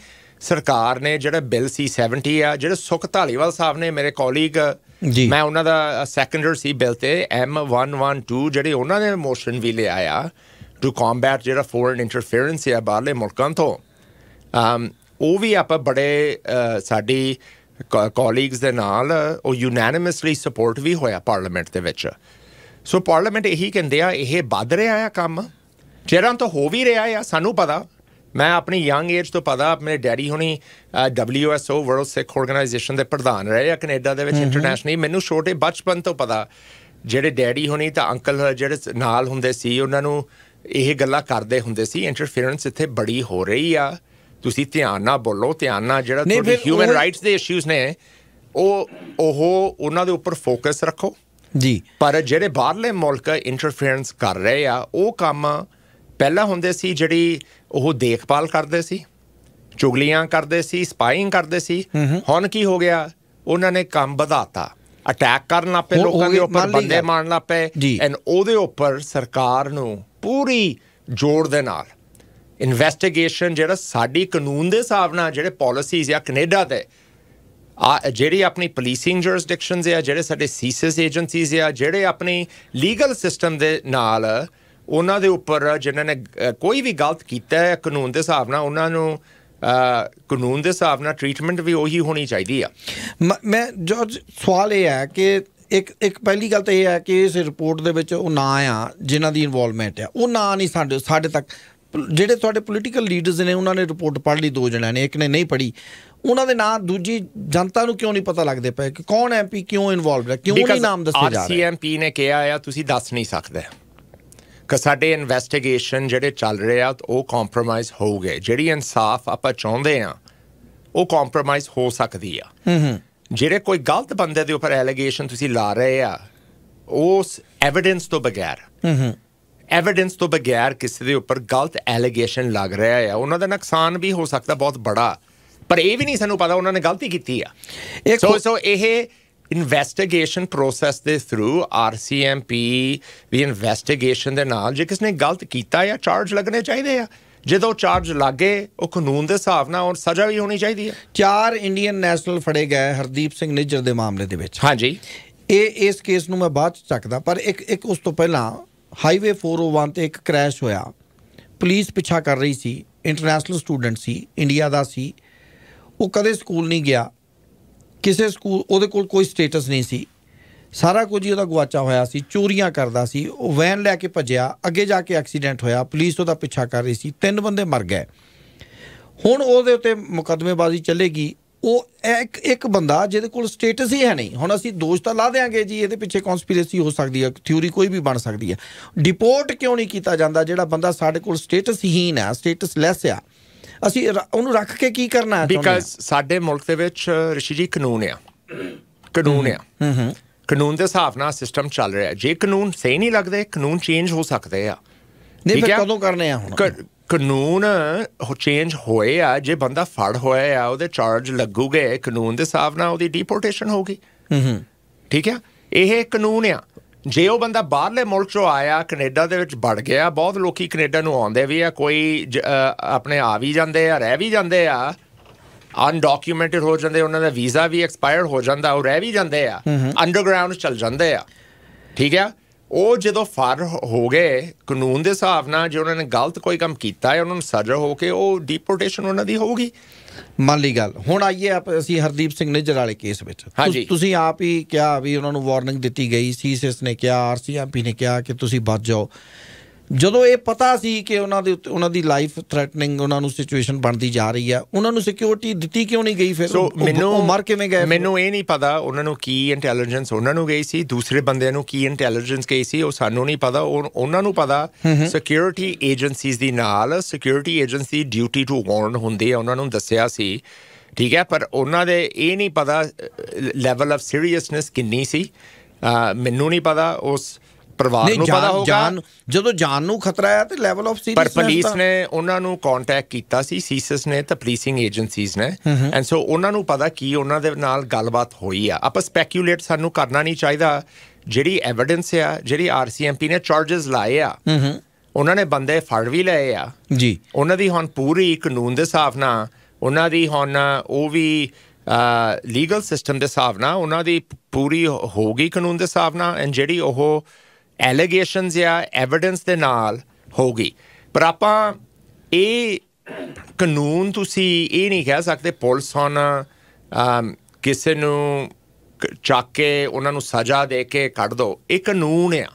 ਸਰਕਾਰ ਨੇ ਜਿਹੜਾ ਬਿੱਲ ਸੀ 70 ਆ ਜਿਹੜਾ ਸੁਖ ਧਾਲੀਵਾਲ ਸਾਹਿਬ ਨੇ ਮੇਰੇ ਕੋਲੀਗ ਜੀ ਮੈਂ ਉਹਨਾਂ ਦਾ ਸੈਕੰਡਰ ਸੀ ਬਿਲ ਤੇ M112 ਜਿਹੜੇ ਉਹਨਾਂ ਨੇ ਮੋਸ਼ਨ ਵੀ ਆਇਆ ਟੂ ਕੰਬੈਟ ਜਿਹੜਾ ਫੋਰਨ ਇੰਟਰਫੇਰੈਂਸ ਹੈ ਬਾਹਰਲੇ ਮੁਲਕਾਂ ਤੋਂ ਉਹ ਵੀ ਆਪਾਂ ਬੜੇ ਸਾਡੀ ਕੋਲੀਗਸ ਦੇ ਨਾਲ ਉਹ ਯੂਨੈਨਿਮਸਲੀ ਸਪੋਰਟ ਵੀ ਹੋਇਆ ਪਾਰਲੀਮੈਂਟ ਦੇ ਵਿੱਚ ਸੋ ਪਾਰਲੀਮੈਂਟ ਇਹੀ ਕਹਿੰਦੇ ਆ ਇਹ ਬਾਦਰੇ ਰਿਹਾ ਕੰਮ ਜਿਹੜਾ ਤਾਂ ਹੋ ਵੀ ਰਿਹਾ ਆ ਸਾਨੂੰ ਪਤਾ ਮੈਂ ਆਪਣੀ ਯੰਗ ਏਜ ਤੋਂ ਪਤਾ ਮੇਰੇ ਡੈਡੀ ਹੁਣੀ WSO ਵਰਲਡ ਸਿੱਖ ਆਰਗੇਨਾਈਜੇਸ਼ਨ ਦੇ ਪ੍ਰਧਾਨ ਰਹੇ ਆ ਕੈਨੇਡਾ ਦੇ ਵਿੱਚ ਇੰਟਰਨੈਸ਼ਨਲੀ ਮੈਨੂੰ ਛੋਟੇ ਬਚਪਨ ਤੋਂ ਪਤਾ ਜਿਹੜੇ ਡੈਡੀ ਹੁਣੀ ਤਾਂ ਅੰਕਲ ਜਿਹੜੇ ਨਾਲ ਹੁੰਦੇ ਸੀ ਉਹਨਾਂ ਨੂੰ ਇਹ ਗੱਲਾਂ ਕਰਦੇ ਹੁੰਦੇ ਸੀ ਇੰਟਰਫੀਰੈਂਸ ਇੱਥੇ ਬੜੀ ਹੋ ਰਹੀ ਆ ਤੁਸੀਂ ਧਿਆਨ ਨਾਲ ਬੋਲੋ ਧਿਆਨ ਨਾਲ ਜਿਹੜਾ ਤੁਹਾਡੇ ਹਿਊਮਨ ਰਾਈਟਸ ਦੇ ਇਸ਼ੂਜ਼ ਨੇ ਉਹ ਉਹ ਉਹਨਾਂ ਦੇ ਉੱਪਰ ਫੋਕਸ ਰੱਖੋ ਜੀ ਪਰ ਜਿਹੜੇ ਬਾਹਰਲੇ ਮੁਲਕ ਇੰਟਰਫੀਰੈਂਸ ਕਰ ਰਹੇ ਆ ਉਹ ਕੰਮ ਪਹਿਲਾਂ ਹੁੰਦੇ ਸੀ ਜਿਹੜੀ ਉਹ ਦੇਖਭਾਲ ਕਰਦੇ ਸੀ ਚੁਗਲੀਆਂ ਕਰਦੇ ਸੀ ਸਪਾਈਂਗ ਕਰਦੇ ਸੀ ਹੁਣ ਕੀ ਹੋ ਗਿਆ ਉਹਨਾਂ ਨੇ ਕੰਮ ਵਧਾਤਾ ਅਟੈਕ ਕਰਨ ਲੱਪੇ ਲੋਕਾਂ ਦੇ ਉੱਪਰ ਬੰਦੇ ਮਾਰਨ ਲੱਪੇ ਐਂਡ ਉਹਦੇ ਉੱਪਰ ਸਰਕਾਰ ਨੂੰ ਪੂਰੀ ਜੋੜ ਦੇ ਨਾਲ ਇਨਵੈਸਟੀਗੇਸ਼ਨ ਜਿਹੜਾ ਸਾਡੀ ਕਾਨੂੰਨ ਦੇ ਹਿਸਾਬ ਨਾਲ ਜਿਹੜੇ ਪਾਲਿਸੀਜ਼ ਆ ਕੈਨੇਡਾ ਦੇ ਆ ਜਿਹੜੀ ਆਪਣੀ ਪੁਲਿਸਿੰਗ ਜੁਰਿਸਡਿਕਸ਼ਨਸ ਆ ਜਿਹੜੇ ਸਾਡੇ ਸੀਸਸ ਏਜੰਸੀਜ਼ ਆ ਜਿਹੜੇ ਆਪਣੀ ਲੀਗਲ ਸਿਸਟਮ ਦੇ ਨਾਲ ਉਹਨਾਂ ਦੇ ਉੱਪਰ ਜਿਨ੍ਹਾਂ ਨੇ ਕੋਈ ਵੀ ਗਲਤ ਕੀਤਾ ਹੈ ਕਾਨੂੰਨ ਦੇ ਹਿਸਾਬ ਨਾਲ ਉਹਨਾਂ ਨੂੰ ਕਾਨੂੰਨ ਦੇ ਹਿਸਾਬ ਨਾਲ ਟ੍ਰੀਟਮੈਂਟ ਵੀ ਉਹੀ ਹੋਣੀ ਚਾਹੀਦੀ ਆ ਮੈਂ ਜੋ ਸਵਾਲ ਇਹ ਹੈ ਕਿ ਇੱਕ ਇੱਕ ਪਹਿਲੀ ਗੱਲ ਤਾਂ ਇਹ ਹੈ ਕਿ ਇਸ ਰਿਪੋਰਟ ਦੇ ਵਿੱਚ ਉਹ ਨਾਂ ਆ ਜਿਨ੍ਹਾਂ ਦੀ ਇਨਵੋਲਵਮੈਂਟ ਆ ਉਹ ਨਾਂ ਨਹੀਂ ਸਾਡੇ ਸਾਡੇ ਤੱਕ ਜਿਹੜੇ ਤੁਹਾਡੇ ਪੋਲੀਟੀਕਲ ਲੀਡਰਸ ਨੇ ਉਹਨਾਂ ਨੇ ਰਿਪੋਰਟ ਪੜ੍ਹ ਲਈ ਦੋ ਜਣਿਆਂ ਨੇ ਇੱਕ ਨੇ ਨਹੀਂ ਪੜ੍ਹੀ ਉਹਨਾਂ ਦੇ ਨਾਂ ਦੂਜੀ ਜਨਤਾ ਨੂੰ ਕਿਉਂ ਨਹੀਂ ਪਤਾ ਲੱਗਦੇ ਪਏ ਕਿ ਕੌਣ ਐਮਪੀ ਕਿਉਂ ਇਨਵੋਲਵਡ ਹੈ ਕਿਉਂ ਨਹੀਂ ਨਾਮ ਦੱਸੇ ਜਾ ਰਹੇ ਆਰਸੀਐਮਪੀ ਨੇ ਕਿਹਾ ਆ ਤੁਸੀਂ ਦੱਸ ਨਹੀਂ ਸਕਦੇ ਕਿ ਸਾਡੇ ਇਨਵੈਸਟੀਗੇਸ਼ਨ ਜਿਹੜੇ ਚੱਲ ਰਹੇ ਆ ਉਹ ਕੰਪਰੋਮਾਈਜ਼ ਹੋ ਗਏ ਜਿਹੜੀ ਇਨਸਾਫ ਆਪਾਂ ਚਾਹੁੰਦੇ ਆ ਉਹ ਕੰਪਰੋਮਾਈਜ਼ ਹੋ ਸਕਦੀ ਆ ਹੂੰ ਜਿਹੜੇ ਕੋਈ ਗਲਤ ਬੰਦੇ ਦੇ ਉੱਪਰ ਐਲੀਗੇਸ਼ਨ ਤੁਸੀਂ ਲਾ ਰਹੇ ਆ ਉਸ ਐਵੀਡੈਂਸ ਤੋਂ ਬਗੈਰ ਹੂੰ ਐਵੀਡੈਂਸ ਤੋਂ ਬਗੈਰ ਕਿਸੇ ਦੇ ਉੱਪਰ ਗਲਤ ਐਲੀਗੇਸ਼ਨ ਲੱਗ ਰਿਹਾ ਹੈ ਉਹਨਾਂ ਦਾ ਨੁਕਸਾਨ ਵੀ ਹੋ ਸਕਦਾ ਬਹੁਤ ਬੜਾ ਪਰ ਇਹ ਵੀ ਨਹੀਂ ਸਾਨੂੰ ਪਤਾ ਉਹਨਾਂ ਨੇ ਗਲਤੀ ਕੀਤੀ ਆ ਸੋ ਸੋ ਇਹ ਇਨਵੈਸਟੀਗੇਸ਼ਨ ਪ੍ਰੋਸੈਸ ਦੇ ਥਰੂ ਆਰਸੀਐਮਪੀ ਵੀ ਇਨਵੈਸਟੀਗੇਸ਼ਨ ਦੇ ਨਾਲ ਜੇ ਕਿਸ ਨੇ ਗਲਤ ਕੀਤਾ ਜਾਂ ਚਾਰਜ ਲੱਗਣੇ ਚਾਹੀਦੇ ਆ ਜਦੋਂ ਚਾਰਜ ਲੱਗੇ ਉਹ ਕਾਨੂੰਨ ਦੇ ਹਿਸਾਬ ਨਾਲ ਉਹ ਸਜ਼ਾ ਵੀ ਹੋਣੀ ਚਾਹੀਦੀ ਹੈ ਚਾਰ ਇੰਡੀਅਨ ਨੈਸ਼ਨਲ ਫੜੇ ਗਏ ਹਰਦੀਪ ਸਿੰਘ ਨਿੱਜਰ ਦੇ ਮਾਮਲੇ ਦੇ ਵਿੱਚ ਹਾਂਜੀ ਇਹ ਇਸ ਕੇਸ ਨੂੰ ਮੈਂ ਬਾਅਦ ਚ ਚੱਕਦਾ ਪਰ ਇੱਕ ਇੱਕ ਉਸ ਤੋਂ ਪਹਿਲਾਂ ਹਾਈਵੇ 401 ਤੇ ਇੱਕ ਕ੍ਰੈਸ਼ ਹੋਇਆ ਪੁਲਿਸ ਪਿੱਛਾ ਕਰ ਰਹੀ ਸੀ ਇੰਟਰਨੈਸ਼ਨਲ ਸਟੂਡੈਂਟ ਸੀ ਇੰਡੀਆ ਦਾ ਸੀ ਉਹ ਕਦੇ ਸਕੂਲ ਨਹੀਂ ਗਿਆ ਕਿਸੇ ਸਕੂਲ ਉਹਦੇ ਕੋਲ ਕੋਈ ਸਟੇਟਸ ਨਹੀਂ ਸੀ ਸਾਰਾ ਕੁਝ ਹੀ ਉਹਦਾ ਗਵਾਚਾ ਹੋਇਆ ਸੀ ਚੋਰੀਆਂ ਕਰਦਾ ਸੀ ਉਹ ਵੈਨ ਲੈ ਕੇ ਭੱਜਿਆ ਅੱਗੇ ਜਾ ਕੇ ਐਕਸੀਡੈਂਟ ਹੋਇਆ ਪੁਲਿਸ ਉਹਦਾ ਪਿੱਛਾ ਕਰ ਰਹੀ ਸੀ ਤਿੰਨ ਬੰਦੇ ਮਰ ਗਏ ਹੁਣ ਉਹਦੇ ਉੱਤੇ ਮੁਕਦਮੇਬਾਜ਼ੀ ਚੱਲੇਗੀ ਉਹ ਇੱਕ ਇੱਕ ਬੰਦਾ ਜਿਹਦੇ ਕੋਲ ਸਟੇਟਸ ਹੀ ਹੈ ਨਹੀਂ ਹੁਣ ਅਸੀਂ ਦੋਸ਼ ਤਾਂ ਲਾ ਦੇਾਂਗੇ ਜੀ ਇਹਦੇ ਪਿੱਛੇ ਕਨਸਪੀਰੇਸੀ ਹੋ ਸਕਦੀ ਹੈ ਥਿਊਰੀ ਕੋਈ ਵੀ ਬਣ ਸਕਦੀ ਹੈ ਡਿਪੋਰਟ ਕਿਉਂ ਨਹੀਂ ਕੀਤਾ ਜਾਂਦਾ ਜਿਹੜਾ ਬੰਦਾ ਸਾਡੇ ਕੋਲ ਸਟੇਟਸ ਹੀਨ ਹੈ ਸਟੇਟਸ ਲੈਸ ਆ ਅਸੀਂ ਉਹਨੂੰ ਰੱਖ ਕੇ ਕੀ ਕਰਨਾ ਚਾਹੁੰਦੇ ਬਿਕਾਜ਼ ਸਾਡੇ ਮੁਲਕ ਦੇ ਵਿੱਚ ਰਿਸ਼ੀ ਜੀ ਕਾਨੂੰਨ ਆ ਕਾਨੂੰਨ ਆ ਹੂੰ ਹੂੰ ਕਾਨੂੰਨ ਦੇ ਹਿਸਾਬ ਨਾਲ ਸਿਸਟਮ ਚੱਲ ਰਿਹਾ ਜੇ ਕਾਨੂੰਨ ਸਹੀ ਨਹੀਂ ਲੱਗਦੇ ਕਾਨੂੰਨ ਚੇਂਜ ਹੋ ਸਕਦੇ ਆ ਨਹੀਂ ਫਿਰ ਕਦੋਂ ਕਰਨੇ ਆ ਹੁਣ ਕਾਨੂੰਨ ਹੋ ਚੇਂਜ ਹੋਏ ਆ ਜੇ ਬੰਦਾ ਫੜ ਹੋਇਆ ਆ ਉਹਦੇ ਚਾਰਜ ਲੱਗੂਗੇ ਕਾਨੂੰਨ ਦੇ ਹਿਸਾਬ ਨਾਲ ਉਹਦੀ ਡਿਪੋਰਟੇਸ਼ਨ ਹੋਗੀ ਹੂੰ ਹੂੰ ਠੀਕ ਆ ਇਹ ਕਾਨੂੰਨ ਆ ਜੇ ਉਹ ਬੰਦਾ ਬਾਹਰਲੇ ਮੁਲਕ ਚੋਂ ਆਇਆ ਕੈਨੇਡਾ ਦੇ ਵਿੱਚ ਵੜ ਗਿਆ ਬਹੁਤ ਲੋਕੀ ਕੈਨੇਡਾ ਨੂੰ ਆਉਂਦੇ ਵੀ ਆ ਕੋਈ ਆਪਣੇ ਆ ਵੀ ਜਾਂਦੇ ਆ ਰਹਿ ਵੀ ਜਾਂਦੇ ਆ ਅਨਡਾਕੂਮੈਂਟਡ ਹੋ ਜਾਂਦੇ ਉਹਨਾਂ ਦਾ ਵੀਜ਼ਾ ਵੀ ਐਕਸਪਾਇਰ ਹੋ ਜਾਂਦਾ ਉਹ ਰਹਿ ਵੀ ਜਾਂਦੇ ਆ ਅੰਡਰਗਰਾਉਂਡ ਚੱਲ ਜਾਂਦੇ ਆ ਠੀਕ ਆ ਉਹ ਜਦੋਂ ਫਰ ਹੋ ਗਏ ਕਾਨੂੰਨ ਦੇ ਹਿਸਾਬ ਨਾਲ ਜੇ ਉਹਨਾਂ ਨੇ ਗਲਤ ਕੋਈ ਕੰਮ ਕੀਤਾ ਹੈ ਉਹਨਾਂ ਨੂੰ ਸਜ਼ਾ ਹੋ ਕੇ ਉਹ ਡਿਪੋਰਟੇਸ਼ਨ ਉਹਨਾਂ ਦੀ ਹੋਊਗੀ ਮੰਨ ਲਈ ਗੱਲ ਹੁਣ ਆਈਏ ਆਪ ਅਸੀਂ ਹਰਦੀਪ ਸਿੰਘ ਨਿੱਜਰ ਵਾਲੇ ਕੇਸ ਵਿੱਚ ਤੁਸੀਂ ਆਪ ਹੀ ਕਿਹਾ ਵੀ ਉਹਨਾਂ ਨੂੰ ਵਾਰਨਿੰਗ ਦਿੱਤੀ ਗਈ ਸੀਸੀਐਸ ਨੇ ਕਿਹਾ ਆਰਸੀਐਮਪੀ ਨੇ ਕਿਹਾ ਕਿ ਤੁਸੀਂ ਬਚ ਜਾਓ ਜਦੋਂ ਇਹ ਪਤਾ ਸੀ ਕਿ ਉਹਨਾਂ ਦੇ ਉਹਨਾਂ ਦੀ ਲਾਈਫ ਥ੍ਰੈਟਨਿੰਗ ਉਹਨਾਂ ਨੂੰ ਸਿਚੁਏਸ਼ਨ ਬਣਦੀ ਜਾ ਰਹੀ ਆ ਉਹਨਾਂ ਨੂੰ ਸਿਕਿਉਰਿਟੀ ਦਿੱਤੀ ਕਿਉਂ ਨਹੀਂ ਗਈ ਫਿਰ ਮੈਨੂੰ ਉਹ ਮਰ ਕਿਵੇਂ ਗਏ ਮੈਨੂੰ ਇਹ ਨਹੀਂ ਪਤਾ ਉਹਨਾਂ ਨੂੰ ਕੀ ਇੰਟੈਲੀਜੈਂਸ ਉਹਨਾਂ ਨੂੰ ਗਈ ਸੀ ਦੂਸਰੇ ਬੰਦਿਆਂ ਨੂੰ ਕੀ ਇੰਟੈਲੀਜੈਂਸ ਗਈ ਸੀ ਉਹ ਸਾਨੂੰ ਨਹੀਂ ਪਤਾ ਉਹਨਾਂ ਨੂੰ ਪਤਾ ਸਿਕਿਉਰਿਟੀ ਏਜੰਸੀਜ਼ ਦੀ ਨਾਲ security agency duty to warn ਹੁੰਦੀ ਹੈ ਉਹਨਾਂ ਨੂੰ ਦੱਸਿਆ ਸੀ ਠੀਕ ਹੈ ਪਰ ਉਹਨਾਂ ਦੇ ਇਹ ਨਹੀਂ ਪਤਾ ਲੈਵਲ ਆਫ ਸੀਰੀਅਸਨੈਸ ਕਿੰਨੀ ਸੀ ਮੈਨੂੰ ਨਹੀਂ ਪਤਾ ਉਸ ਪਰਿਵਾਰ ਨੂੰ ਪਤਾ ਹੋਗਾ ਜਦੋਂ ਜਾਨ ਨੂੰ ਖਤਰਾ ਆਇਆ ਤੇ ਲੈਵਲ ਆਫ ਸੀਰੀਅਸ ਪਰ ਪੁਲਿਸ ਨੇ ਉਹਨਾਂ ਨੂੰ ਕੰਟੈਕਟ ਕੀਤਾ ਸੀ ਸੀਸਸ ਨੇ ਤੇ ਪੁਲਿਸਿੰਗ ਏਜੰਸੀਜ਼ ਨੇ ਐਂਡ ਸੋ ਉਹਨਾਂ ਨੂੰ ਪਤਾ ਕੀ ਉਹਨਾਂ ਦੇ ਨਾਲ ਗੱਲਬਾਤ ਹੋਈ ਆ ਆਪਾਂ ਸਪੈਕੂਲੇਟ ਸਾਨੂੰ ਕਰਨਾ ਨਹੀਂ ਚਾਹੀਦਾ ਜਿਹੜੀ ਐਵੀਡੈਂਸ ਆ ਜਿਹੜੀ ਆਰਸੀਐਮਪੀ ਨੇ ਚਾਰजेस ਲਾਏ ਆ ਉਹਨਾਂ ਨੇ ਬੰਦੇ ਫੜ ਵੀ ਲਏ ਆ ਜੀ ਉਹਨਾਂ ਦੀ ਹੁਣ ਪੂਰੀ ਕਾਨੂੰਨ ਦੇ ਹਿਸਾਬ ਨਾਲ ਉਹਨਾਂ ਦੀ ਹੁਣ ਉਹ ਵੀ ਲੀਗਲ ਸਿਸਟਮ ਦੇ ਹਿਸਾਬ ਨਾਲ ਉਹਨਾਂ ਦੀ ਪੂਰੀ ਹੋਗੀ ਕਾਨੂੰਨ ਦੇ ਹਿਸਾਬ ਨਾਲ ਐਂਡ ਜਿਹੜੀ ਉਹ ਐਲੀਗੇਸ਼ਨਸ ਜਾਂ ਐਵਿਡੈਂਸ ਦੇ ਨਾਲ ਹੋਗੀ ਪਰ ਆਪਾਂ ਇਹ ਕਾਨੂੰਨ ਤੁਸੀਂ ਇਹ ਨਹੀਂ ਕਹਿ ਸਕਦੇ ਪੁਲਿਸ ਹੁਣ ਕਿਸੇ ਨੂੰ ਚੱਕ ਕੇ ਉਹਨਾਂ ਨੂੰ ਸਜ਼ਾ ਦੇ ਕੇ ਕੱਢ ਦੋ ਇਹ ਕਾਨੂੰਨ ਆ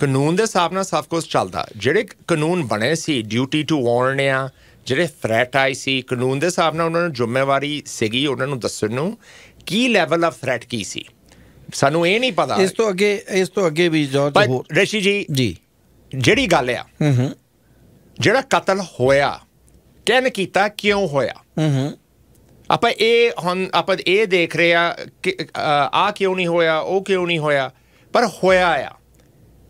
ਕਾਨੂੰਨ ਦੇ ਹਿਸਾਬ ਨਾਲ ਸਭ ਕੁਝ ਚੱਲਦਾ ਜਿਹੜੇ ਕਾਨੂੰਨ ਬਣੇ ਸੀ ਡਿਊਟੀ ਟੂ ਵਾਰਨ ਆ ਜਿਹੜੇ ਥ੍ਰੈਟ ਆਈ ਸੀ ਕਾਨੂੰਨ ਦੇ ਹਿਸਾਬ ਨਾਲ ਉਹਨਾਂ ਨੂੰ ਜ਼ਿੰਮੇਵਾਰੀ ਸੀਗੀ ਉਹਨਾਂ ਨੂੰ ਦੱਸਣ ਨੂੰ ਕੀ ਲੈਵਲ ਆਫ ਥ੍ਰੈਟ ਕੀ ਸੀ ਸਾਨੂੰ ਇਹ ਨਹੀਂ ਪਤਾ ਇਸ ਤੋਂ ਅੱਗੇ ਇਸ ਤੋਂ ਅੱਗੇ ਵੀ ਜੋ ਹੋ ਰਸ਼ੀ ਜੀ ਜੀ ਜਿਹੜੀ ਗੱਲ ਆ ਹੂੰ ਹੂੰ ਜਿਹੜਾ ਕਤਲ ਹੋਇਆ ਕਿਨ ਕੀਤਾ ਕਿਉਂ ਹੋਇਆ ਹੂੰ ਹੂੰ ਆਪਾਂ ਇਹ ਹੁਣ ਆਪਾਂ ਇਹ ਦੇਖ ਰਹੇ ਆ ਕਿ ਆ ਕਿਉਂ ਨਹੀਂ ਹੋਇਆ ਉਹ ਕਿਉਂ ਨਹੀਂ ਹੋਇਆ ਪਰ ਹੋਇਆ ਆ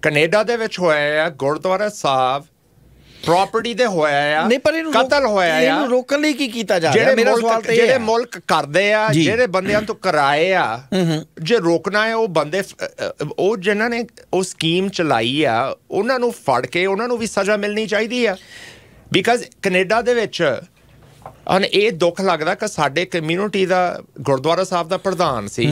ਕੈਨੇਡਾ ਦੇ ਵਿੱਚ ਹੋਇਆ ਆ ਗੁਰਦੁਆਰਾ ਸਾਹਿਬ ਪ੍ਰਾਪਰਟੀ ਤੇ ਹੋਇਆ ਆ ਨਹੀਂ ਪਰ ਇਹਨੂੰ ਕਤਲ ਹੋਇਆ ਆ ਇਹਨੂੰ ਰੋਕਣ ਲਈ ਕੀ ਕੀਤਾ ਜਾ ਰਿਹਾ ਮੇਰਾ ਸਵਾਲ ਤੇ ਜਿਹੜੇ ਮੁਲਕ ਕਰਦੇ ਆ ਜਿਹੜੇ ਬੰਦਿਆਂ ਤੋਂ ਕਰਾਏ ਆ ਜੇ ਰੋਕਣਾ ਹੈ ਉਹ ਬੰਦੇ ਉਹ ਜਿਨ੍ਹਾਂ ਨੇ ਉਹ ਸਕੀਮ ਚਲਾਈ ਆ ਉਹਨਾਂ ਨੂੰ ਫੜ ਕੇ ਉਹਨਾਂ ਨੂੰ ਵੀ ਸਜ਼ਾ ਮਿਲਣੀ ਚਾਹੀਦੀ ਆ ਬਿਕਾਜ਼ ਕੈਨੇਡਾ ਦੇ ਵਿੱਚ ਹਨ ਇਹ ਦੁੱਖ ਲੱਗਦਾ ਕਿ ਸਾਡੇ ਕਮਿਊਨਿਟੀ ਦਾ ਗੁਰਦੁਆਰਾ ਸਾਹਿਬ ਦਾ ਪ੍ਰਧਾਨ ਸੀ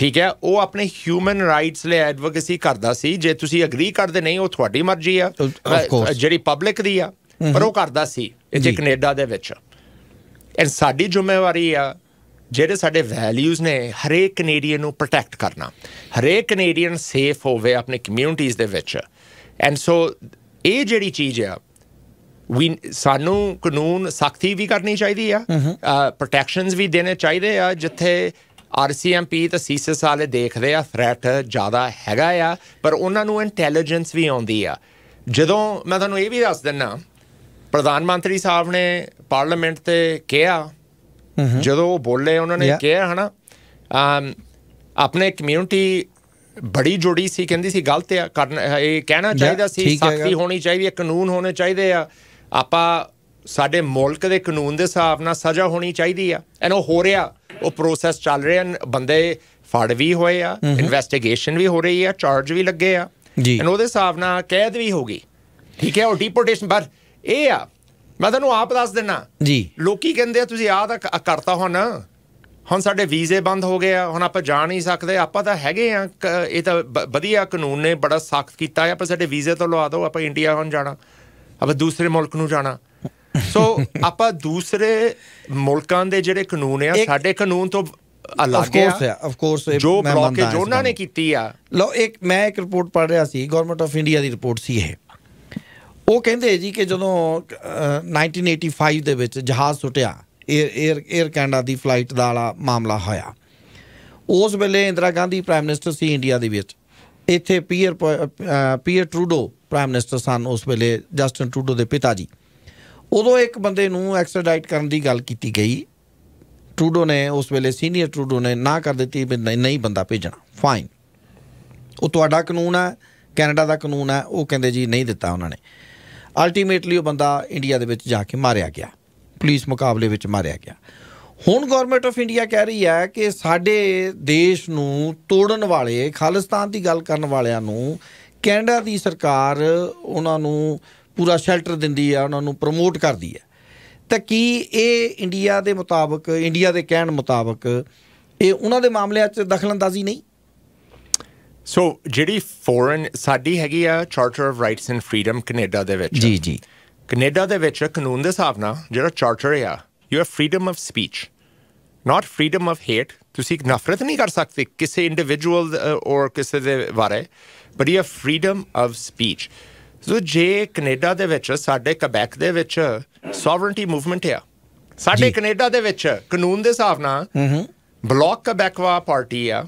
ਠੀਕ ਹੈ ਉਹ ਆਪਣੇ ਹਿਊਮਨ ਰਾਈਟਸ ਲਈ ਐਡਵੋਕੇਸੀ ਕਰਦਾ ਸੀ ਜੇ ਤੁਸੀਂ ਐਗਰੀ ਕਰਦੇ ਨਹੀਂ ਉਹ ਤੁਹਾਡੀ ਮਰਜ਼ੀ ਆ ਜਿਹੜੀ ਪਬਲਿਕ ਦੀ ਆ ਪਰ ਉਹ ਕਰਦਾ ਸੀ ਇੱਥੇ ਕੈਨੇਡਾ ਦੇ ਵਿੱਚ ਐਂ ਸਾਡੀ ਜ਼ਿੰਮੇਵਾਰੀ ਆ ਜਿਹੜੇ ਸਾਡੇ ਵੈਲਿਊਜ਼ ਨੇ ਹਰੇਕ ਕੈਨੇਡੀਅਨ ਨੂੰ ਪ੍ਰੋਟੈਕਟ ਕਰਨਾ ਹਰੇਕ ਕੈਨੇਡੀਅਨ ਸੇਫ ਹੋਵੇ ਆਪਣੇ ਕਮਿਊਨਿਟੀਜ਼ ਦੇ ਵਿੱਚ ਐਂਡ ਸੋ ਇਹ ਜਿਹੜੀ ਚੀਜ਼ ਆ ਵੀ ਸਾਨੂੰ ਕਾਨੂੰਨ ਸਖਤੀ ਵੀ ਕਰਨੀ ਚਾਹੀਦੀ ਆ ਪ੍ਰੋਟੈਕਸ਼ਨਸ ਵੀ ਦੇਣੇ ਚਾਹੀਦੇ ਆ ਜਿੱਥੇ ਆਰਸੀਐਮਪੀ ਤਾਂ ਸੀਸਸ ਵਾਲੇ ਦੇਖਦੇ ਆ ਥ੍ਰੈਟ ਜ਼ਿਆਦਾ ਹੈਗਾ ਆ ਪਰ ਉਹਨਾਂ ਨੂੰ ਇੰਟੈਲੀਜੈਂਸ ਵੀ ਆਉਂਦੀ ਆ ਜਦੋਂ ਮੈਂ ਤੁਹਾਨੂੰ ਇਹ ਵੀ ਦੱਸ ਦਿੰਨਾ ਪ੍ਰਧਾਨ ਮੰਤਰੀ ਸਾਹਿਬ ਨੇ ਪਾਰਲੀਮੈਂਟ ਤੇ ਕਿਹਾ ਜਦੋਂ ਉਹ ਬੋਲੇ ਉਹਨਾਂ ਨੇ ਕਿਹਾ ਹਨਾ ਆਪਣੇ ਕਮਿਊਨਿਟੀ ਬੜੀ ਜੁੜੀ ਸੀ ਕਹਿੰਦੀ ਸੀ ਗਲਤ ਆ ਕਰਨ ਇਹ ਕਹਿਣਾ ਚਾਹੀਦਾ ਸੀ ਸਖਤੀ ਹੋਣੀ ਚਾਹੀਦੀ ਹੈ ਕਾਨੂੰਨ ਹੋਣੇ ਚਾਹੀਦੇ ਆ ਆਪਾਂ ਸਾਡੇ ਮੁਲਕ ਦੇ ਕਾਨੂੰਨ ਦੇ ਹਿਸਾਬ ਨਾਲ ਸਜ਼ਾ ਹੋਣੀ ਚਾਹੀਦੀ ਆ ਐਨ ਉਹ ਹੋ ਰਿਹਾ ਉਹ ਪ੍ਰੋਸੈਸ ਚੱਲ ਰਿਹਾ ਬੰਦੇ ਫੜ ਵੀ ਹੋਏ ਆ ਇਨਵੈਸਟੀਗੇਸ਼ਨ ਵੀ ਹੋ ਰਹੀ ਆ ਚਾਰਜ ਵੀ ਲੱਗੇ ਆ ਜੀ ਐਂਡ ਉਹਦੇ ਹਿਸਾਬ ਨਾਲ ਕੈਦ ਵੀ ਹੋ ਗਈ ਠੀਕ ਹੈ ਉਹ ਡਿਪੋਰਟੇਸ਼ਨ ਪਰ ਇਹ ਆ ਮੈਂ ਤੁਹਾਨੂੰ ਆਪ ਦੱਸ ਦਿੰਨਾ ਜੀ ਲੋਕੀ ਕਹਿੰਦੇ ਆ ਤੁਸੀਂ ਆਹ ਤਾਂ ਕਰਤਾ ਹੁਣ ਹੁਣ ਸਾਡੇ ਵੀਜ਼ੇ ਬੰਦ ਹੋ ਗਏ ਆ ਹੁਣ ਆਪਾਂ ਜਾ ਨਹੀਂ ਸਕਦੇ ਆਪਾਂ ਤਾਂ ਹੈਗੇ ਆ ਇਹ ਤਾਂ ਵਧੀਆ ਕਾਨੂੰਨ ਨੇ ਬੜਾ ਸਖਤ ਕੀਤਾ ਆ ਪਰ ਸਾਡੇ ਵੀਜ਼ੇ ਤੋਂ ਲਵਾ ਦਿਓ ਆਪਾਂ ਇੰਡੀਆ ਹੁਣ ਜਾਣਾ ਆਪਾਂ ਦੂਸਰੇ ਮੁਲਕ ਨੂੰ ਜਾਣਾ ਸੋ ਆਪਾਂ ਦੂਸਰੇ ਮੁਲਕਾਂ ਦੇ ਜਿਹੜੇ ਕਾਨੂੰਨ ਆ ਸਾਡੇ ਕਾਨੂੰਨ ਤੋਂ ਅਲੱਗ ਆ ਆਫ ਕੋਰਸ ਜੋ ਬਲੌਕੇਜ ਉਹਨਾਂ ਨੇ ਕੀਤੀ ਆ ਲੋ ਇੱਕ ਮੈਂ ਇੱਕ ਰਿਪੋਰਟ ਪੜ੍ਹ ਰਿਹਾ ਸੀ ਗਵਰਨਮੈਂਟ ਆਫ ਇੰਡੀਆ ਦੀ ਰਿਪੋਰਟ ਸੀ ਇਹ ਉਹ ਕਹਿੰਦੇ ਜੀ ਕਿ ਜਦੋਂ 1985 ਦੇ ਵਿੱਚ ਜਹਾਜ਼ ਸੁੱਟਿਆ 에ਅਰ 에ਅਰ ਕੈਨੇਡਾ ਦੀ ਫਲਾਈਟ ਦਾ ਵਾਲਾ ਮਾਮਲਾ ਹੋਇਆ ਉਸ ਵੇਲੇ ਇੰਦਰਾ ਗਾਂਧੀ ਪ੍ਰਾਈਮ ਮਿਨਿਸਟਰ ਸੀ ਇੰਡੀਆ ਦੇ ਵਿੱਚ ਇੱਥੇ Pierre Pierre Trudeau prime minister ਸਨ ਉਸ ਵੇਲੇ ਜਸਟਨ ਟਰੂਡੋ ਦੇ ਪਿਤਾ ਜੀ ਉਦੋਂ ਇੱਕ ਬੰਦੇ ਨੂੰ ਐਕਸਟ੍ਰਾਡਾਈਟ ਕਰਨ ਦੀ ਗੱਲ ਕੀਤੀ ਗਈ ਟਰੂਡੋ ਨੇ ਉਸ ਵੇਲੇ ਸੀਨੀਅਰ ਟਰੂਡੋ ਨੇ ਨਾ ਕਰ ਦਿੱਤੀ ਵੀ ਨਹੀਂ ਬੰਦਾ ਭੇਜਣਾ ਫਾਈਨ ਉਹ ਤੁਹਾਡਾ ਕਾਨੂੰਨ ਹੈ ਕੈਨੇਡਾ ਦਾ ਕਾਨੂੰਨ ਹੈ ਉਹ ਕਹਿੰਦੇ ਜੀ ਨਹੀਂ ਦਿੱਤਾ ਉਹਨਾਂ ਨੇ ਅਲਟੀਮੇਟਲੀ ਉਹ ਬੰਦਾ ਇੰਡੀਆ ਦੇ ਵਿੱਚ ਜਾ ਕੇ ਮਾਰਿਆ ਗਿਆ ਪੁਲਿਸ ਮੁਕਾਬਲੇ ਵਿੱਚ ਮਾਰਿਆ ਗਿਆ ਹੁਣ ਗਵਰਨਮੈਂਟ ਆਫ ਇੰਡੀਆ ਕਹਿ ਰਹੀ ਹੈ ਕਿ ਸਾਡੇ ਦੇਸ਼ ਨੂੰ ਤੋੜਨ ਵਾਲੇ ਖਾਲਿਸਤਾਨ ਦੀ ਗੱਲ ਕਰਨ ਵਾਲਿਆਂ ਨੂੰ ਕੈਨੇਡਾ ਦੀ ਸਰਕਾਰ ਉਹਨਾਂ ਨੂੰ ਪੂਰਾ ਸ਼ੈਲਟਰ ਦਿੰਦੀ ਆ ਉਹਨਾਂ ਨੂੰ ਪ੍ਰਮੋਟ ਕਰਦੀ ਆ ਤਾਂ ਕੀ ਇਹ ਇੰਡੀਆ ਦੇ ਮੁਤਾਬਕ ਇੰਡੀਆ ਦੇ ਕਹਿਣ ਮੁਤਾਬਕ ਇਹ ਉਹਨਾਂ ਦੇ ਮਾਮਲਿਆਂ 'ਚ ਦਖਲਅੰਦਾਜ਼ੀ ਨਹੀਂ ਸੋ ਜਿਹੜੀ ਫੋਰਨ ਸਾਡੀ ਹੈਗੀ ਆ charter of rights and freedom Canada ਦੇ ਵਿੱਚ ਜੀ ਜੀ ਕੈਨੇਡਾ ਦੇ ਵਿੱਚ ਕਾਨੂੰਨ ਦੇ ਹਿਸਾਬ ਨਾਲ ਜਿਹੜਾ ਚਾਰਟਰ ਆ ਯੂ ਹੈ freedom of speech not freedom of hate ਤੁਸੀਂ ਨਫ਼ਰਤ ਨਹੀਂ ਕਰ ਸਕਦੇ ਕਿਸੇ ਇੰਡੀਵਿਜੂਅਲ ਔਰ ਕਿਸੇ ਦੇ ਬਾਰੇ but you have freedom of speech so ਜੇ ਕੈਨੇਡਾ ਦੇ ਵਿੱਚ ਸਾਡੇ ਕਬੈਕ ਦੇ ਵਿੱਚ ਸੋਵਰਨਟੀ ਮੂਵਮੈਂਟ ਆ ਸਾਡੇ ਕੈਨੇਡਾ ਦੇ ਵਿੱਚ ਕਾਨੂੰਨ ਦੇ ਹਿਸਾਬ ਨਾਲ ਬਲੌਕ ਕਬੈਕਵਾ ਪਾਰਟੀ ਆ